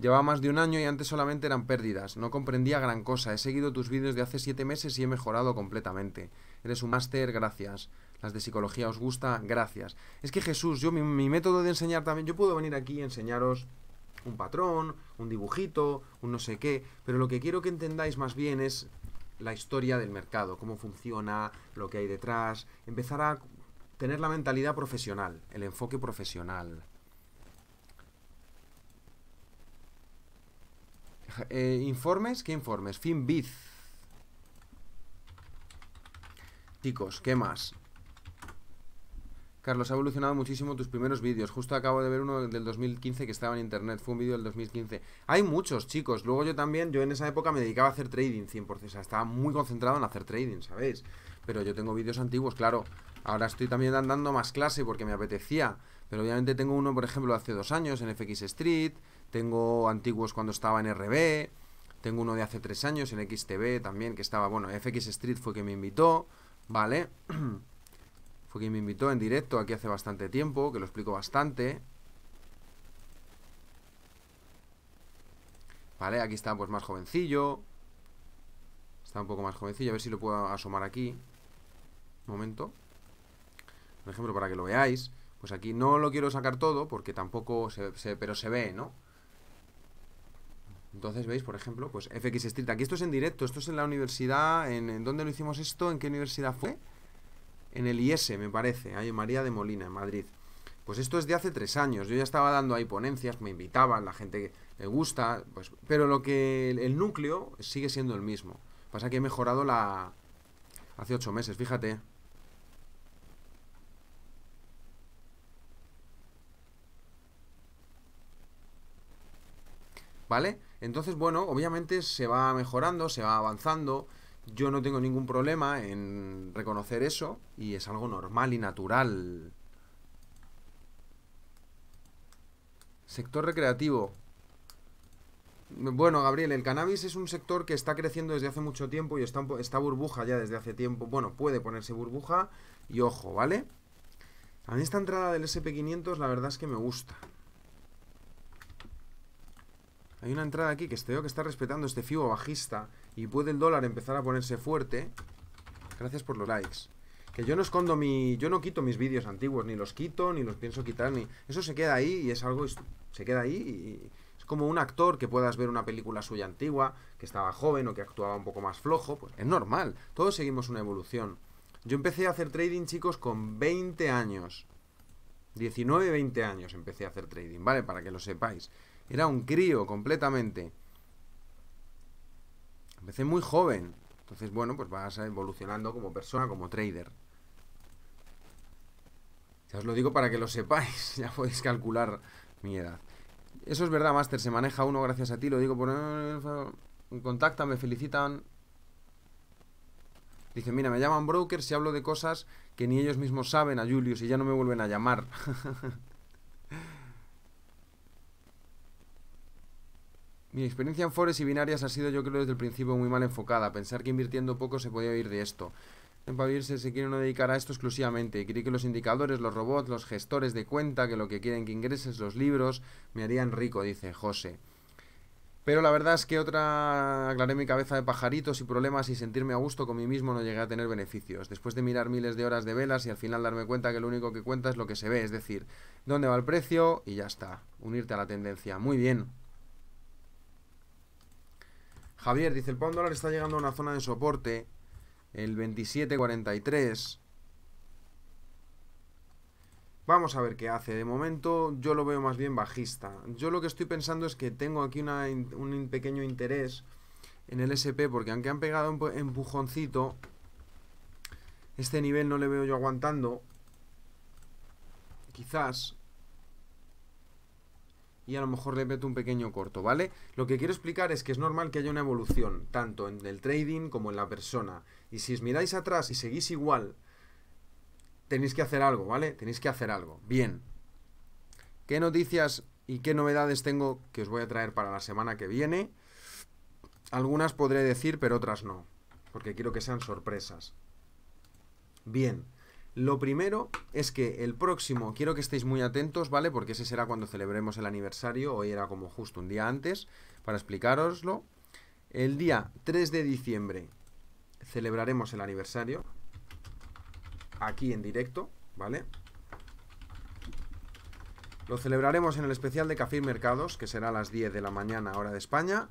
llevaba más de un año y antes solamente eran pérdidas. No comprendía gran cosa. He seguido tus vídeos de hace siete meses y he mejorado completamente. Eres un máster, gracias las de psicología os gusta, gracias. Es que Jesús, yo mi, método de enseñar también, yo puedo venir aquí y enseñaros un patrón, un dibujito, un no sé qué, pero lo que quiero que entendáis más bien es la historia del mercado, cómo funciona, lo que hay detrás, empezar a tener la mentalidad profesional, el enfoque profesional. Eh, ¿Informes? ¿Qué informes? FinBiz. Chicos, ¿qué más? Carlos, ha evolucionado muchísimo tus primeros vídeos. Justo acabo de ver uno del 2015 que estaba en internet. Fue un vídeo del 2015. Hay muchos, chicos. Luego yo también, yo en esa época me dedicaba a hacer trading 100%. O sea, estaba muy concentrado en hacer trading, ¿sabéis? Pero yo tengo vídeos antiguos, claro. Ahora estoy también dando más clase porque me apetecía. Pero obviamente tengo uno, por ejemplo, hace dos años en FX Street. Tengo antiguos cuando estaba en RB. Tengo uno de hace tres años en XTB también que estaba, bueno, FX Street fue que me invitó. ¿Vale? <clears throat> fue quien me invitó en directo aquí hace bastante tiempo, que lo explico bastante. Vale, aquí está pues más jovencillo. Está un poco más jovencillo, a ver si lo puedo asomar aquí. Un momento. Por ejemplo, para que lo veáis. Pues aquí no lo quiero sacar todo porque tampoco se, pero se ve, ¿no? Entonces, ¿veis? Por ejemplo, pues FX Street. Aquí esto es en directo, esto es en la universidad. ¿En, en dónde lo hicimos esto? ¿En qué universidad fue? en el IS me parece, hay ¿eh? María de Molina, en Madrid. Pues esto es de hace tres años. Yo ya estaba dando ahí ponencias, me invitaban, la gente le gusta, pues, pero lo que el, el núcleo sigue siendo el mismo. Pasa que he mejorado la. hace ocho meses, fíjate. ¿Vale? Entonces, bueno, obviamente se va mejorando, se va avanzando. Yo no tengo ningún problema en reconocer eso y es algo normal y natural. Sector recreativo. Bueno, Gabriel, el cannabis es un sector que está creciendo desde hace mucho tiempo y está, está burbuja ya desde hace tiempo. Bueno, puede ponerse burbuja y ojo, ¿vale? A mí esta entrada del SP500 la verdad es que me gusta. Hay una entrada aquí que veo que está respetando este FIBO bajista y puede el dólar empezar a ponerse fuerte, gracias por los likes. Que yo no escondo mi... Yo no quito mis vídeos antiguos, ni los quito, ni los pienso quitar, ni... Eso se queda ahí y es algo... Se queda ahí y... Es como un actor que puedas ver una película suya antigua, que estaba joven o que actuaba un poco más flojo, pues es normal. Todos seguimos una evolución. Yo empecé a hacer trading, chicos, con 20 años. 19, 20 años empecé a hacer trading, ¿vale? Para que lo sepáis. Era un crío completamente. Empecé muy joven. Entonces, bueno, pues vas evolucionando como persona, como trader. Ya os lo digo para que lo sepáis, <laughs> ya podéis calcular mi edad. Eso es verdad, Master, se maneja uno gracias a ti, lo digo por... Contactan, me felicitan. Dicen, mira, me llaman brokers y hablo de cosas que ni ellos mismos saben a Julius y ya no me vuelven a llamar. <laughs> Mi experiencia en Forex y binarias ha sido, yo creo, desde el principio muy mal enfocada. Pensar que invirtiendo poco se podía oír de esto. En Pavirse se quiere no dedicar a esto exclusivamente. Creí que los indicadores, los robots, los gestores de cuenta, que lo que quieren que ingreses, los libros, me harían rico, dice José. Pero la verdad es que otra aclaré mi cabeza de pajaritos y problemas y sentirme a gusto con mí mismo no llegué a tener beneficios. Después de mirar miles de horas de velas y al final darme cuenta que lo único que cuenta es lo que se ve, es decir, dónde va el precio y ya está. Unirte a la tendencia. Muy bien. Javier dice, el pound dólar está llegando a una zona de soporte, el 27.43. Vamos a ver qué hace. De momento yo lo veo más bien bajista. Yo lo que estoy pensando es que tengo aquí un pequeño interés en el SP, porque aunque han pegado un empujoncito, este nivel no le veo yo aguantando. Quizás y a lo mejor le meto un pequeño corto, ¿vale? Lo que quiero explicar es que es normal que haya una evolución, tanto en el trading como en la persona. Y si os miráis atrás y seguís igual, tenéis que hacer algo, ¿vale? Tenéis que hacer algo. Bien. ¿Qué noticias y qué novedades tengo que os voy a traer para la semana que viene? Algunas podré decir, pero otras no, porque quiero que sean sorpresas. Bien. Lo primero es que el próximo, quiero que estéis muy atentos, ¿vale? Porque ese será cuando celebremos el aniversario, hoy era como justo un día antes, para explicaroslo. El día 3 de diciembre celebraremos el aniversario, aquí en directo, ¿vale? Lo celebraremos en el especial de Café y Mercados, que será a las 10 de la mañana, hora de España,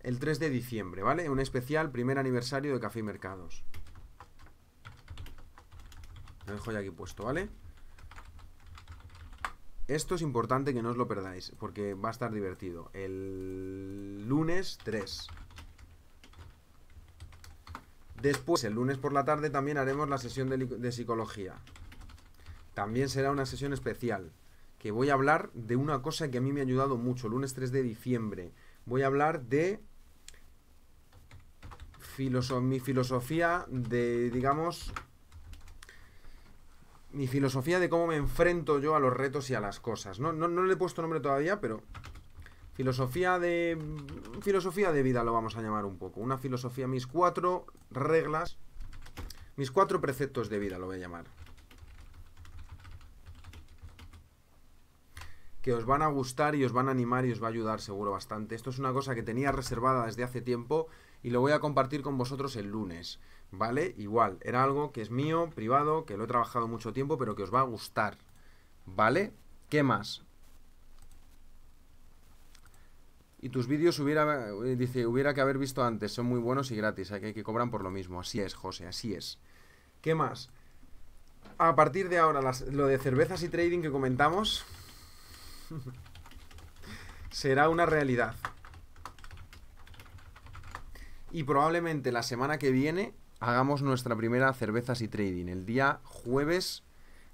el 3 de diciembre, ¿vale? Un especial primer aniversario de Café y Mercados dejo ya aquí puesto, ¿vale? Esto es importante que no os lo perdáis, porque va a estar divertido. El lunes 3. Después, el lunes por la tarde, también haremos la sesión de, psicología. También será una sesión especial, que voy a hablar de una cosa que a mí me ha ayudado mucho. el Lunes 3 de diciembre. Voy a hablar de mi filosofía de, digamos, mi filosofía de cómo me enfrento yo a los retos y a las cosas. No, no, le he puesto nombre todavía, pero filosofía de filosofía de vida lo vamos a llamar un poco. Una filosofía, mis cuatro reglas, mis cuatro preceptos de vida lo voy a llamar. que os van a gustar y os van a animar y os va a ayudar seguro bastante. Esto es una cosa que tenía reservada desde hace tiempo y lo voy a compartir con vosotros el lunes. ¿vale? Igual, era algo que es mío, privado, que lo he trabajado mucho tiempo, pero que os va a gustar, ¿vale? ¿Qué más? Y tus vídeos hubiera, eh, dice, hubiera que haber visto antes, son muy buenos y gratis, hay que cobran por lo mismo, así es, José, así es. ¿Qué más? A partir de ahora, lo de cervezas y trading que comentamos <laughs> será una realidad. Y probablemente la semana que viene hagamos nuestra primera cervezas y trading el día jueves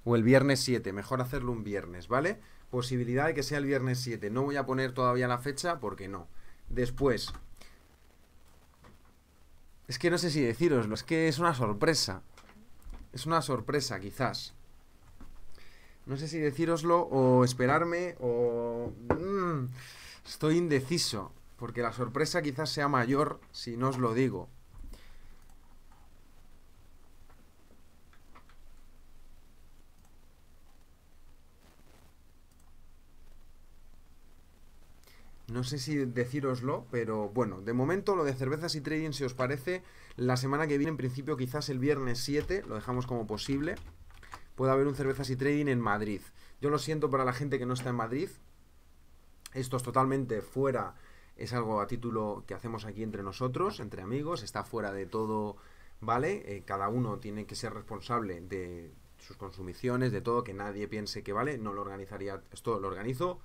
o el viernes 7. Mejor hacerlo un viernes, ¿vale? Posibilidad de que sea el viernes 7. No voy a poner todavía la fecha porque no. Después. Es que no sé si deciroslo, es que es una sorpresa. Es una sorpresa, quizás. No sé si deciroslo o esperarme o... Mm, estoy indeciso, porque la sorpresa quizás sea mayor si no os lo digo. No sé si decíroslo, pero bueno, de momento lo de cervezas y trading, si os parece, la semana que viene, en principio quizás el viernes 7, lo dejamos como posible, puede haber un cervezas y trading en Madrid. Yo lo siento para la gente que no está en Madrid, esto es totalmente fuera, es algo a título que hacemos aquí entre nosotros, entre amigos, está fuera de todo, ¿vale? Eh, cada uno tiene que ser responsable de sus consumiciones, de todo, que nadie piense que vale, no lo organizaría, esto lo organizo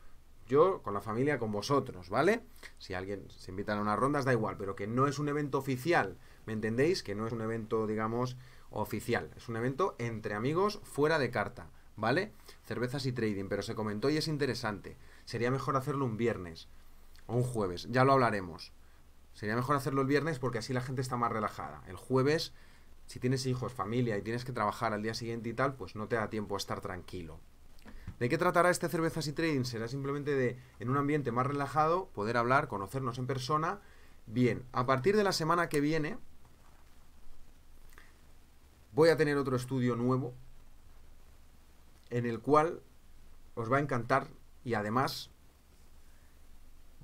yo con la familia, con vosotros, ¿vale? Si alguien se invita a unas rondas, da igual, pero que no es un evento oficial, ¿me entendéis? Que no es un evento, digamos, oficial, es un evento entre amigos fuera de carta, ¿vale? Cervezas y trading, pero se comentó y es interesante. Sería mejor hacerlo un viernes o un jueves, ya lo hablaremos. Sería mejor hacerlo el viernes porque así la gente está más relajada. El jueves, si tienes hijos, familia y tienes que trabajar al día siguiente y tal, pues no te da tiempo a estar tranquilo. ¿De qué tratará este Cervezas y Trading? Será simplemente de, en un ambiente más relajado, poder hablar, conocernos en persona. Bien, a partir de la semana que viene voy a tener otro estudio nuevo en el cual os va a encantar y además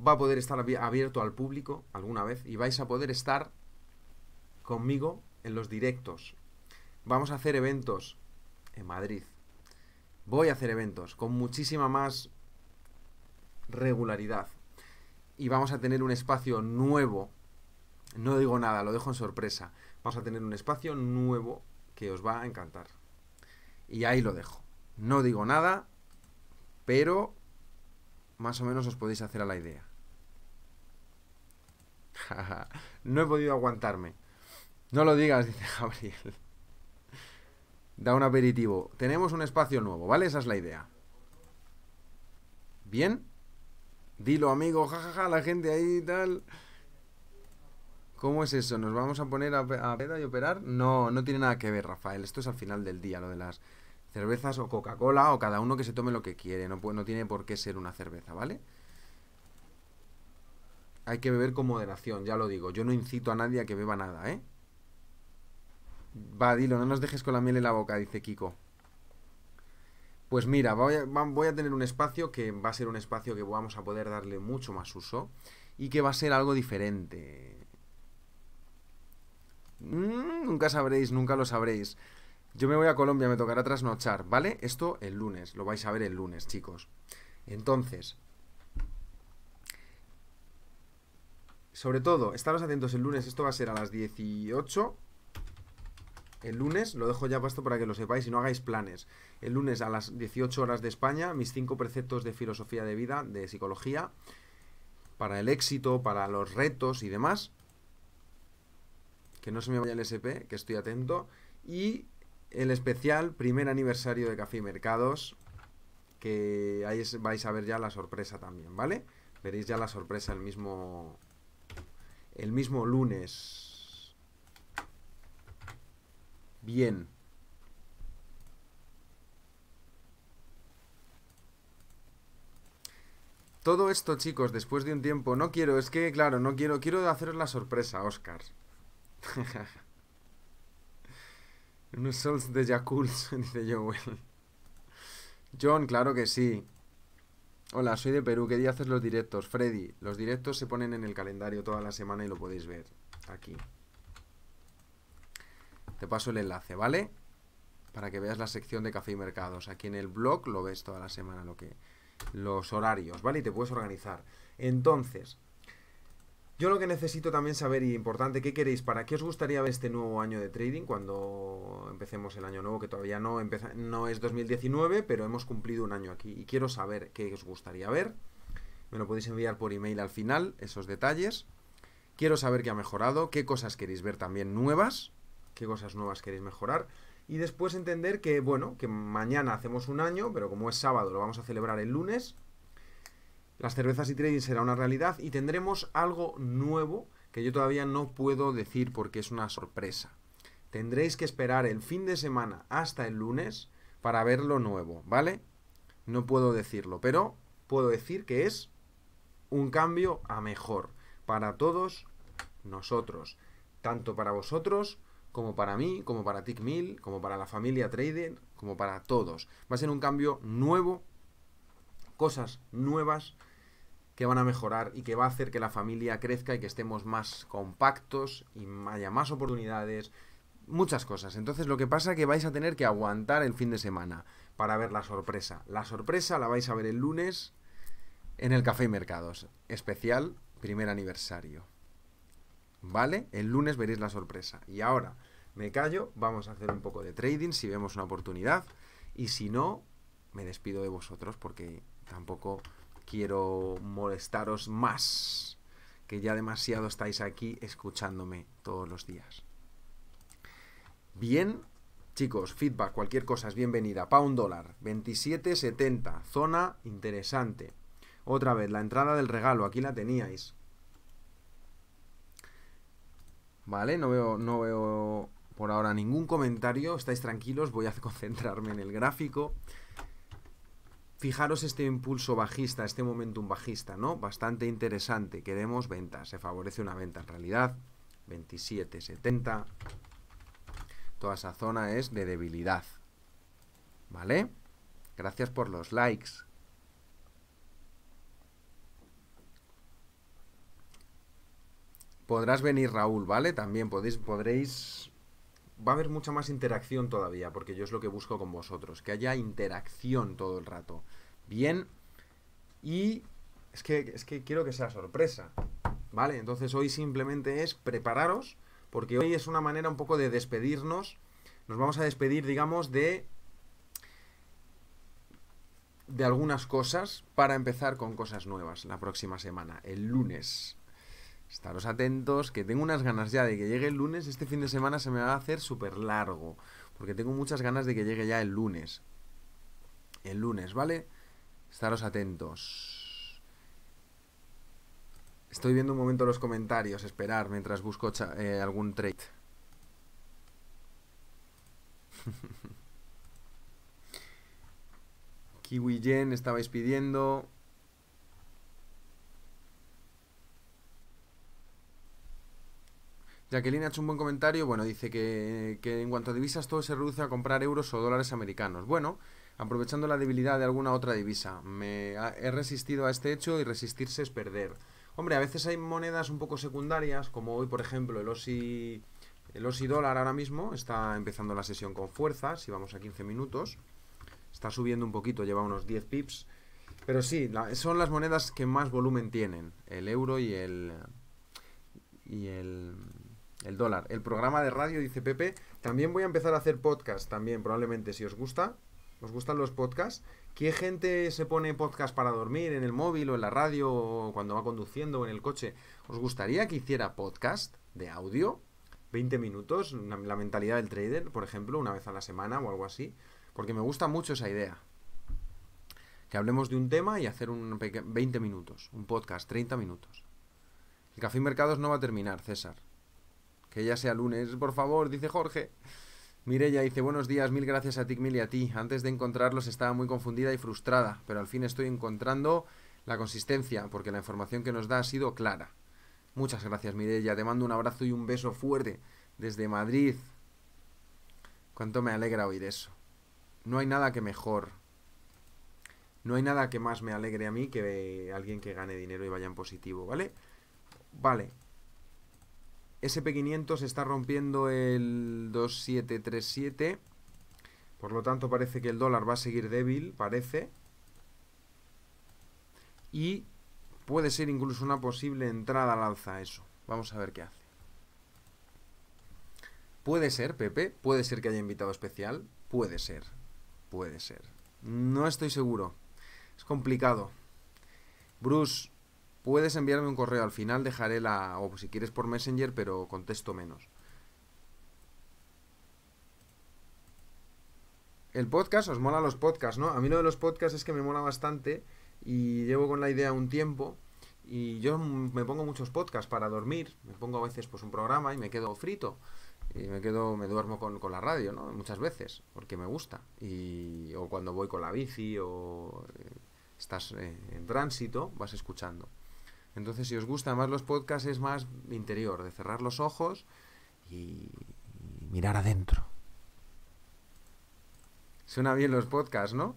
va a poder estar abierto al público alguna vez y vais a poder estar conmigo en los directos. Vamos a hacer eventos en Madrid, voy a hacer eventos con muchísima más regularidad. Y vamos a tener un espacio nuevo. No digo nada, lo dejo en sorpresa. Vamos a tener un espacio nuevo que os va a encantar. Y ahí lo dejo. No digo nada, pero más o menos os podéis hacer a la idea. <laughs> no he podido aguantarme. No lo digas, <laughs> dice Gabriel da un aperitivo. Tenemos un espacio nuevo, ¿vale? Esa es la idea. ¿Bien? Dilo, amigo, jajaja, ja, ja, la gente ahí tal. ¿Cómo es eso? ¿Nos vamos a poner a, peda y operar? No, no tiene nada que ver, Rafael. Esto es al final del día, lo de las cervezas o Coca-Cola o cada uno que se tome lo que quiere. No, no tiene por qué ser una cerveza, ¿vale? Hay que beber con moderación, ya lo digo. Yo no incito a nadie a que beba nada, ¿eh? Va, dilo, no nos dejes con la miel en la boca, dice Kiko. Pues mira, voy a, tener un espacio que va a ser un espacio que vamos a poder darle mucho más uso y que va a ser algo diferente. Mm, nunca sabréis, nunca lo sabréis. Yo me voy a Colombia, me tocará trasnochar, ¿vale? Esto el lunes, lo vais a ver el lunes, chicos. Entonces, sobre todo, estaros atentos el lunes, esto va a ser a las 18 el lunes, lo dejo ya puesto para que lo sepáis y no hagáis planes. El lunes a las 18 horas de España, mis cinco preceptos de filosofía de vida, de psicología, para el éxito, para los retos y demás. Que no se me vaya el SP, que estoy atento. Y el especial primer aniversario de Café y Mercados, que ahí vais a ver ya la sorpresa también, ¿vale? Veréis ya la sorpresa el mismo, el mismo lunes bien. Todo esto, chicos, después de un tiempo, no quiero, es que, claro, no quiero, quiero haceros la sorpresa, Oscar. <laughs> Unos de Yakult, <laughs> dice Joel. John, claro que sí. Hola, soy de Perú. ¿Qué día haces los directos? Freddy, los directos se ponen en el calendario toda la semana y lo podéis ver aquí. Te paso el enlace, ¿vale? Para que veas la sección de café y mercados. Aquí en el blog lo ves toda la semana, lo que, los horarios, ¿vale? Y te puedes organizar. Entonces, yo lo que necesito también saber y importante, ¿qué queréis? ¿Para qué os gustaría ver este nuevo año de trading cuando empecemos el año nuevo? Que todavía no, no es 2019, pero hemos cumplido un año aquí. Y quiero saber qué os gustaría ver. Me lo podéis enviar por email al final, esos detalles. Quiero saber qué ha mejorado, qué cosas queréis ver también nuevas qué cosas nuevas queréis mejorar. Y después entender que, bueno, que mañana hacemos un año, pero como es sábado lo vamos a celebrar el lunes. Las cervezas y trading será una realidad y tendremos algo nuevo que yo todavía no puedo decir porque es una sorpresa. Tendréis que esperar el fin de semana hasta el lunes para ver lo nuevo, ¿vale? No puedo decirlo, pero puedo decir que es un cambio a mejor para todos nosotros, tanto para vosotros como para mí, como para Tickmill, como para la familia Trader, como para todos. Va a ser un cambio nuevo, cosas nuevas que van a mejorar y que va a hacer que la familia crezca y que estemos más compactos y haya más oportunidades, muchas cosas. Entonces lo que pasa es que vais a tener que aguantar el fin de semana para ver la sorpresa. La sorpresa la vais a ver el lunes en el Café y Mercados, especial primer aniversario. ¿vale? El lunes veréis la sorpresa. Y ahora me callo, vamos a hacer un poco de trading si vemos una oportunidad y si no, me despido de vosotros porque tampoco quiero molestaros más, que ya demasiado estáis aquí escuchándome todos los días. Bien, chicos, feedback, cualquier cosa es bienvenida. un dólar, 27.70, zona interesante. Otra vez, la entrada del regalo, aquí la teníais. Vale, no veo, no veo por ahora ningún comentario. Estáis tranquilos, voy a <laughs> concentrarme en el gráfico. Fijaros este impulso bajista, este momentum bajista, ¿no? Bastante interesante. Queremos ventas. se favorece una venta en realidad. 27,70. Toda esa zona es de debilidad. ¿Vale? Gracias por los likes. Podrás venir Raúl, ¿vale? También podéis, podréis... Va a haber mucha más interacción todavía, porque yo es lo que busco con vosotros, que haya interacción todo el rato. Bien. Y es que, es que quiero que sea sorpresa, ¿vale? Entonces hoy simplemente es prepararos, porque hoy es una manera un poco de despedirnos. Nos vamos a despedir, digamos, de de algunas cosas para empezar con cosas nuevas la próxima semana, el lunes. Estaros atentos, que tengo unas ganas ya de que llegue el lunes. Este fin de semana se me va a hacer súper largo. Porque tengo muchas ganas de que llegue ya el lunes. El lunes, ¿vale? Estaros atentos. Estoy viendo un momento los comentarios, esperar mientras busco eh, algún trade. <laughs> Kiwi Yen estabais pidiendo. Jacqueline ha hecho un buen comentario, bueno, dice que, en cuanto a divisas todo se reduce a comprar euros o dólares americanos. Bueno, aprovechando la debilidad de alguna otra divisa, me he resistido a este hecho y resistirse es perder. Hombre, a veces hay monedas un poco secundarias, como hoy, por ejemplo, el OSI, el OSI dólar ahora mismo está empezando la sesión con fuerza, si vamos a 15 minutos. Está subiendo un poquito, lleva unos 10 pips. Pero sí, son las monedas que más volumen tienen, el euro y el... Y el el dólar. El programa de radio, dice Pepe. También voy a empezar a hacer podcast también, probablemente, si os gusta. ¿Os gustan los podcasts? ¿Qué gente se pone podcast para dormir en el móvil o en la radio o cuando va conduciendo o en el coche? ¿Os gustaría que hiciera podcast de audio? 20 minutos, la mentalidad del trader, por ejemplo, una vez a la semana o algo así. Porque me gusta mucho esa idea. Que hablemos de un tema y hacer un 20 minutos, un podcast, 30 minutos. El café y mercados no va a terminar, César. Que ya sea lunes, por favor, dice Jorge. Mirella dice, buenos días, mil gracias a mil y a ti. Antes de encontrarlos estaba muy confundida y frustrada, pero al fin estoy encontrando la consistencia, porque la información que nos da ha sido clara. Muchas gracias, Mirella. Te mando un abrazo y un beso fuerte desde Madrid. Cuánto me alegra oír eso. No hay nada que mejor. No hay nada que más me alegre a mí que alguien que gane dinero y vaya en positivo, ¿vale? Vale, SP500 está rompiendo el 2737. Por lo tanto, parece que el dólar va a seguir débil, parece. Y puede ser incluso una posible entrada al alza eso. Vamos a ver qué hace. Puede ser, Pepe, puede ser que haya invitado especial, puede ser, puede ser. No estoy seguro. Es complicado. Bruce, Puedes enviarme un correo, al final dejaré la, o si quieres por Messenger, pero contesto menos. El podcast, os mola los podcasts, ¿no? A mí lo de los podcasts es que me mola bastante y llevo con la idea un tiempo y yo me pongo muchos podcasts para dormir, me pongo a veces pues un programa y me quedo frito y me quedo, me duermo con, con la radio, ¿no? Muchas veces, porque me gusta y, o cuando voy con la bici o eh, estás eh, en tránsito, vas escuchando. Entonces, si os gustan más los podcasts, es más interior, de cerrar los ojos y, mirar adentro. Suena bien los podcasts, ¿no?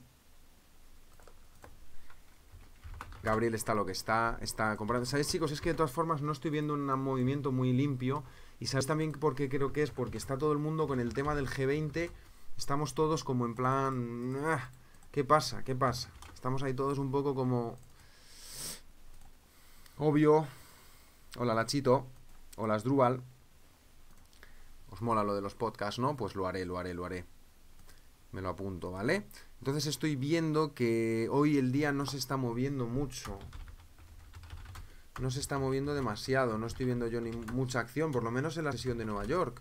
Gabriel está lo que está, está comprando. ¿Sabéis, chicos? Es que de todas formas no estoy viendo un movimiento muy limpio. Y sabes también por qué creo que es, porque está todo el mundo con el tema del G20. Estamos todos como en plan. Ah, ¿Qué pasa? ¿Qué pasa? Estamos ahí todos un poco como. Obvio. Hola, Lachito. Hola, drubal Os mola lo de los podcasts, ¿no? Pues lo haré, lo haré, lo haré. Me lo apunto, ¿vale? Entonces estoy viendo que hoy el día no se está moviendo mucho. No se está moviendo demasiado. No estoy viendo yo ni mucha acción, por lo menos en la sesión de Nueva York.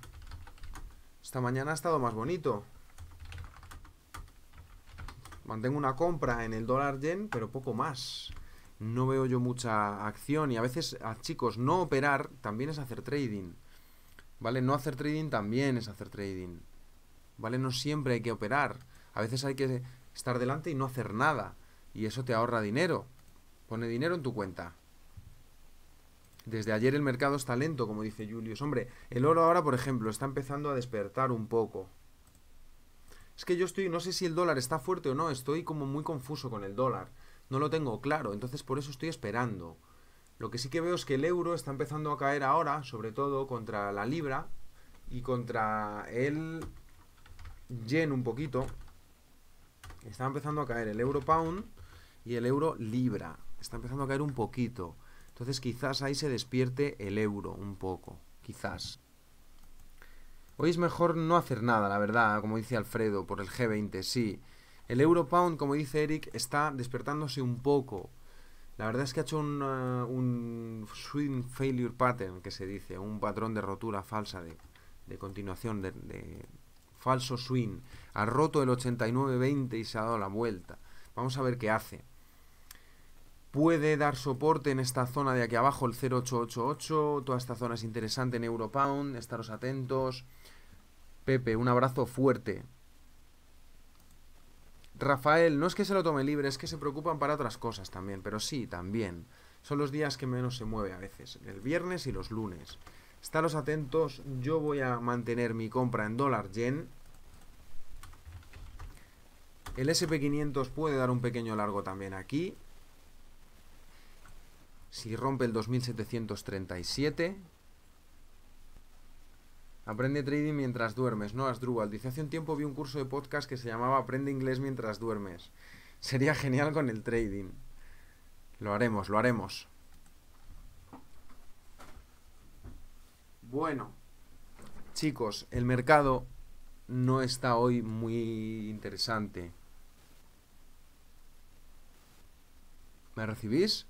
Esta mañana ha estado más bonito. Mantengo una compra en el dólar yen, pero poco más no veo yo mucha acción y a veces, a chicos, no operar también es hacer trading. ¿Vale? No hacer trading también es hacer trading. ¿Vale? No siempre hay que operar. A veces hay que estar delante y no hacer nada. Y eso te ahorra dinero. Pone dinero en tu cuenta. Desde ayer el mercado está lento, como dice Julius. Hombre, el oro ahora, por ejemplo, está empezando a despertar un poco. Es que yo estoy, no sé si el dólar está fuerte o no, estoy como muy confuso con el dólar no lo tengo claro, entonces por eso estoy esperando. Lo que sí que veo es que el euro está empezando a caer ahora, sobre todo contra la libra y contra el yen un poquito. Está empezando a caer el euro pound y el euro libra. Está empezando a caer un poquito. Entonces quizás ahí se despierte el euro un poco. Quizás. Hoy es mejor no hacer nada, la verdad, como dice Alfredo, por el G20, sí. El euro pound, como dice Eric, está despertándose un poco. La verdad es que ha hecho un, swing failure pattern, que se dice, un patrón de rotura falsa, de, continuación, de, falso swing. Ha roto el 89-20 y se ha dado la vuelta. Vamos a ver qué hace. Puede dar soporte en esta zona de aquí abajo, el 0888. Toda esta zona es interesante en Europound. Estaros atentos. Pepe, un abrazo fuerte. Rafael, no es que se lo tome libre, es que se preocupan para otras cosas también, pero sí, también. Son los días que menos se mueve a veces, el viernes y los lunes. Estaros atentos, yo voy a mantener mi compra en dólar yen. El SP500 puede dar un pequeño largo también aquí. Si rompe el 2737, Aprende trading mientras duermes, no Asdrúbal. Dice, hace un tiempo vi un curso de podcast que se llamaba Aprende inglés mientras duermes. Sería genial con el trading. Lo haremos, lo haremos. Bueno, chicos, el mercado no está hoy muy interesante. ¿Me recibís?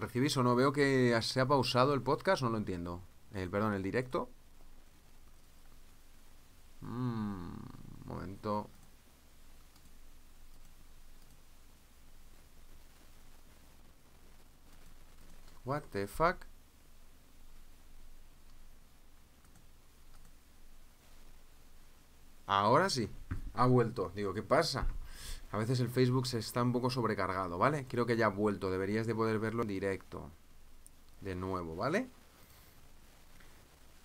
recibís o no? Veo que se ha pausado el podcast, no lo entiendo. El, perdón, el directo. Mm, momento. What the fuck? Ahora sí. Ha vuelto. Digo, ¿qué pasa? A veces el Facebook se está un poco sobrecargado, ¿vale? Creo que ya ha vuelto, deberías de poder verlo directo. De nuevo, ¿vale?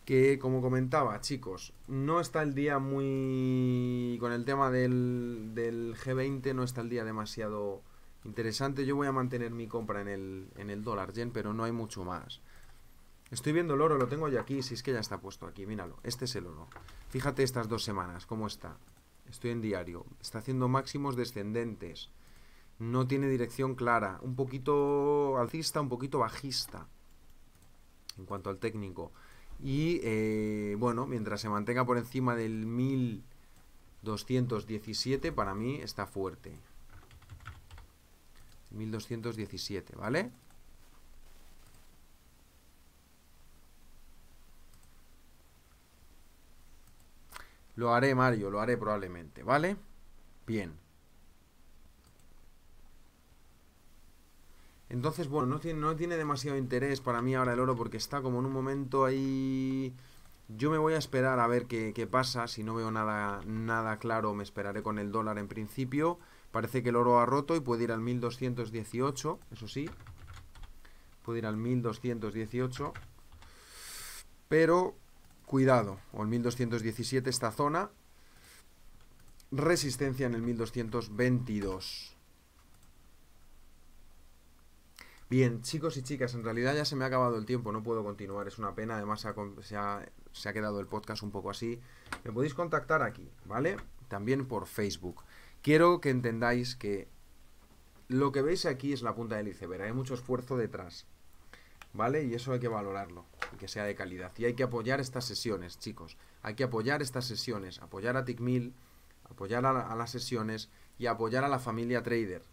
Que como comentaba, chicos, no está el día muy... Con el tema del, G20 no está el día demasiado interesante. Yo voy a mantener mi compra en el, en el dólar yen, pero no hay mucho más. Estoy viendo el oro, lo tengo ya aquí, si es que ya está puesto aquí, míralo. Este es el oro. Fíjate estas dos semanas, cómo está estoy en diario, está haciendo máximos descendentes, no tiene dirección clara, un poquito alcista, un poquito bajista en cuanto al técnico. Y eh, bueno, mientras se mantenga por encima del 1217, para mí está fuerte. 1217, ¿vale? Lo haré, Mario, lo haré probablemente, ¿vale? Bien. Entonces, bueno, no tiene, no tiene demasiado interés para mí ahora el oro porque está como en un momento ahí... Yo me voy a esperar a ver qué, pasa. Si no veo nada, nada claro, me esperaré con el dólar en principio. Parece que el oro ha roto y puede ir al 1218, eso sí. Puede ir al 1218. Pero Cuidado, o el 1217 esta zona. Resistencia en el 1222. Bien, chicos y chicas, en realidad ya se me ha acabado el tiempo, no puedo continuar, es una pena, además se ha, se ha quedado el podcast un poco así. Me podéis contactar aquí, ¿vale? También por Facebook. Quiero que entendáis que lo que veis aquí es la punta del iceberg, hay mucho esfuerzo detrás. ¿vale? Y eso hay que valorarlo y que sea de calidad. Y hay que apoyar estas sesiones, chicos. Hay que apoyar estas sesiones, apoyar a TICMIL, apoyar a, las sesiones y apoyar a la familia trader.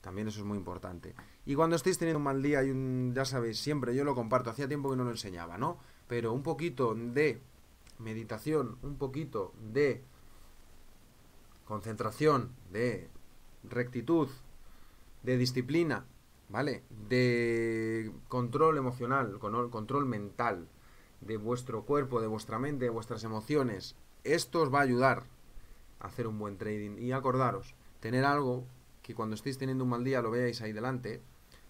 También eso es muy importante. Y cuando estéis teniendo un mal día y ya sabéis, siempre yo lo comparto, hacía tiempo que no lo enseñaba, ¿no? Pero un poquito de meditación, un poquito de concentración, de rectitud, de disciplina, ¿vale? De control emocional, control mental de vuestro cuerpo, de vuestra mente, de vuestras emociones. Esto os va a ayudar a hacer un buen trading. Y acordaros, tener algo que cuando estéis teniendo un mal día lo veáis ahí delante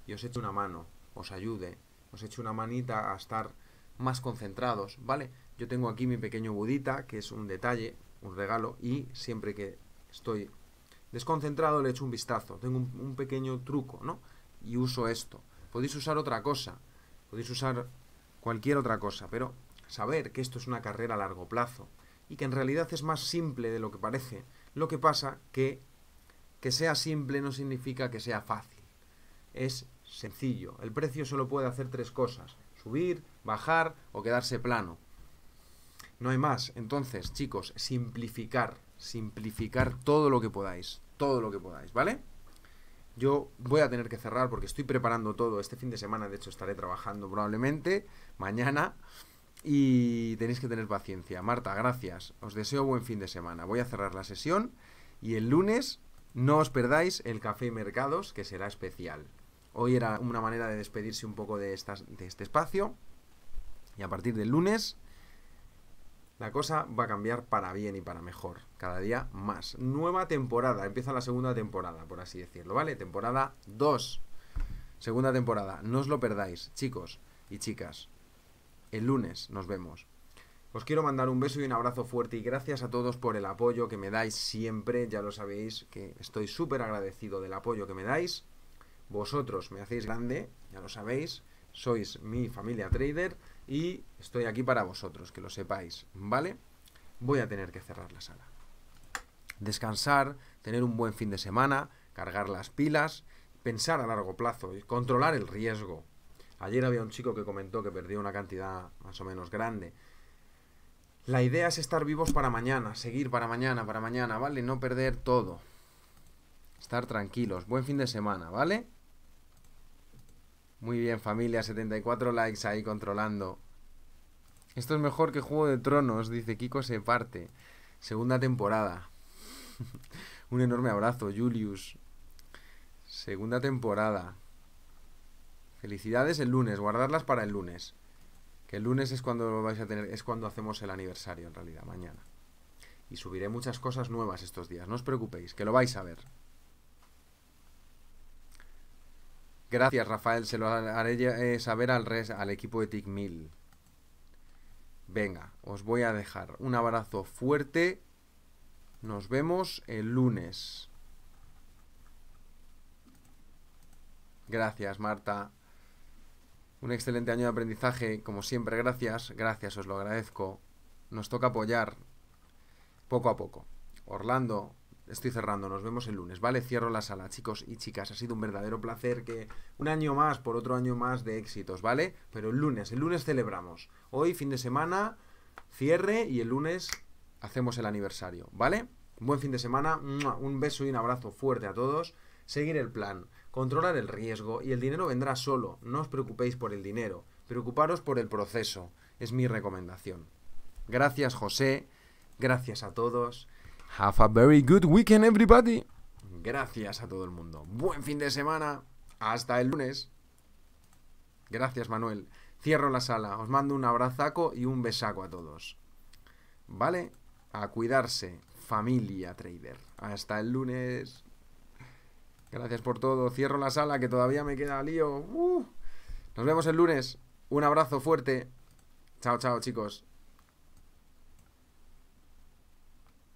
y os eche una mano, os ayude, os eche una manita a estar más concentrados, ¿vale? Yo tengo aquí mi pequeño budita, que es un detalle, un regalo, y siempre que estoy desconcentrado le echo un vistazo. Tengo un, un pequeño truco, ¿no? y uso esto. Podéis usar otra cosa, podéis usar cualquier otra cosa, pero saber que esto es una carrera a largo plazo y que en realidad es más simple de lo que parece. Lo que pasa que que sea simple no significa que sea fácil. Es sencillo. El precio solo puede hacer tres cosas. Subir, bajar o quedarse plano. No hay más. Entonces, chicos, simplificar. Simplificar todo lo que podáis. Todo lo que podáis, ¿vale? Yo voy a tener que cerrar porque estoy preparando todo. Este fin de semana, de hecho, estaré trabajando probablemente, mañana. Y tenéis que tener paciencia. Marta, gracias. Os deseo buen fin de semana. Voy a cerrar la sesión y el lunes no os perdáis el café mercados, que será especial. Hoy era una manera de despedirse un poco de, de este espacio. Y a partir del lunes la cosa va a cambiar para bien y para mejor, cada día más. Nueva temporada, empieza la segunda temporada, por así decirlo, ¿vale? Temporada 2. Segunda temporada, no os lo perdáis, chicos y chicas. El lunes nos vemos. Os quiero mandar un beso y un abrazo fuerte y gracias a todos por el apoyo que me dais siempre, ya lo sabéis que estoy súper agradecido del apoyo que me dais. Vosotros me hacéis grande, ya lo sabéis, sois mi familia trader y estoy aquí para vosotros, que lo sepáis, ¿vale? Voy a tener que cerrar la sala. Descansar, tener un buen fin de semana, cargar las pilas, pensar a largo plazo, y controlar el riesgo. Ayer había un chico que comentó que perdió una cantidad más o menos grande. La idea es estar vivos para mañana, seguir para mañana, para mañana, ¿vale? No perder todo. Estar tranquilos. Buen fin de semana, ¿vale? Muy bien, familia, 74 likes ahí controlando. Esto es mejor que Juego de Tronos, dice Kiko se parte. Segunda temporada. <laughs> Un enorme abrazo, Julius. Segunda temporada. Felicidades el lunes, guardarlas para el lunes. Que el lunes es cuando vais a tener, es cuando hacemos el aniversario en realidad, mañana. Y subiré muchas cosas nuevas estos días, no os preocupéis, que lo vais a ver. Gracias, Rafael. Se lo haré eh, saber al, res, al equipo de TICMIL. Venga, os voy a dejar. Un abrazo fuerte. Nos vemos el lunes. Gracias, Marta. Un excelente año de aprendizaje, como siempre, gracias, gracias, os lo agradezco. Nos toca apoyar poco a poco. Orlando, estoy cerrando, nos vemos el lunes, ¿vale? Cierro la sala, chicos y chicas, ha sido un verdadero placer que un año más por otro año más de éxitos, ¿vale? Pero el lunes, el lunes celebramos. Hoy, fin de semana, cierre y el lunes hacemos el aniversario, ¿vale? Un buen fin de semana, un beso y un abrazo fuerte a todos. Seguir el plan, controlar el riesgo y el dinero vendrá solo, no os preocupéis por el dinero, preocuparos por el proceso, es mi recomendación. Gracias José, gracias a todos. Have a very good weekend, everybody. Gracias a todo el mundo. Buen fin de semana. Hasta el lunes. Gracias, Manuel. Cierro la sala. Os mando un abrazaco y un besaco a todos. ¿Vale? A cuidarse, familia trader. Hasta el lunes. Gracias por todo. Cierro la sala que todavía me queda lío. Uh. Nos vemos el lunes. Un abrazo fuerte. Chao, chao, chicos.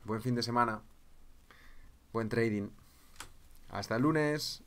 Buen fin de semana. Buen trading. Hasta el lunes.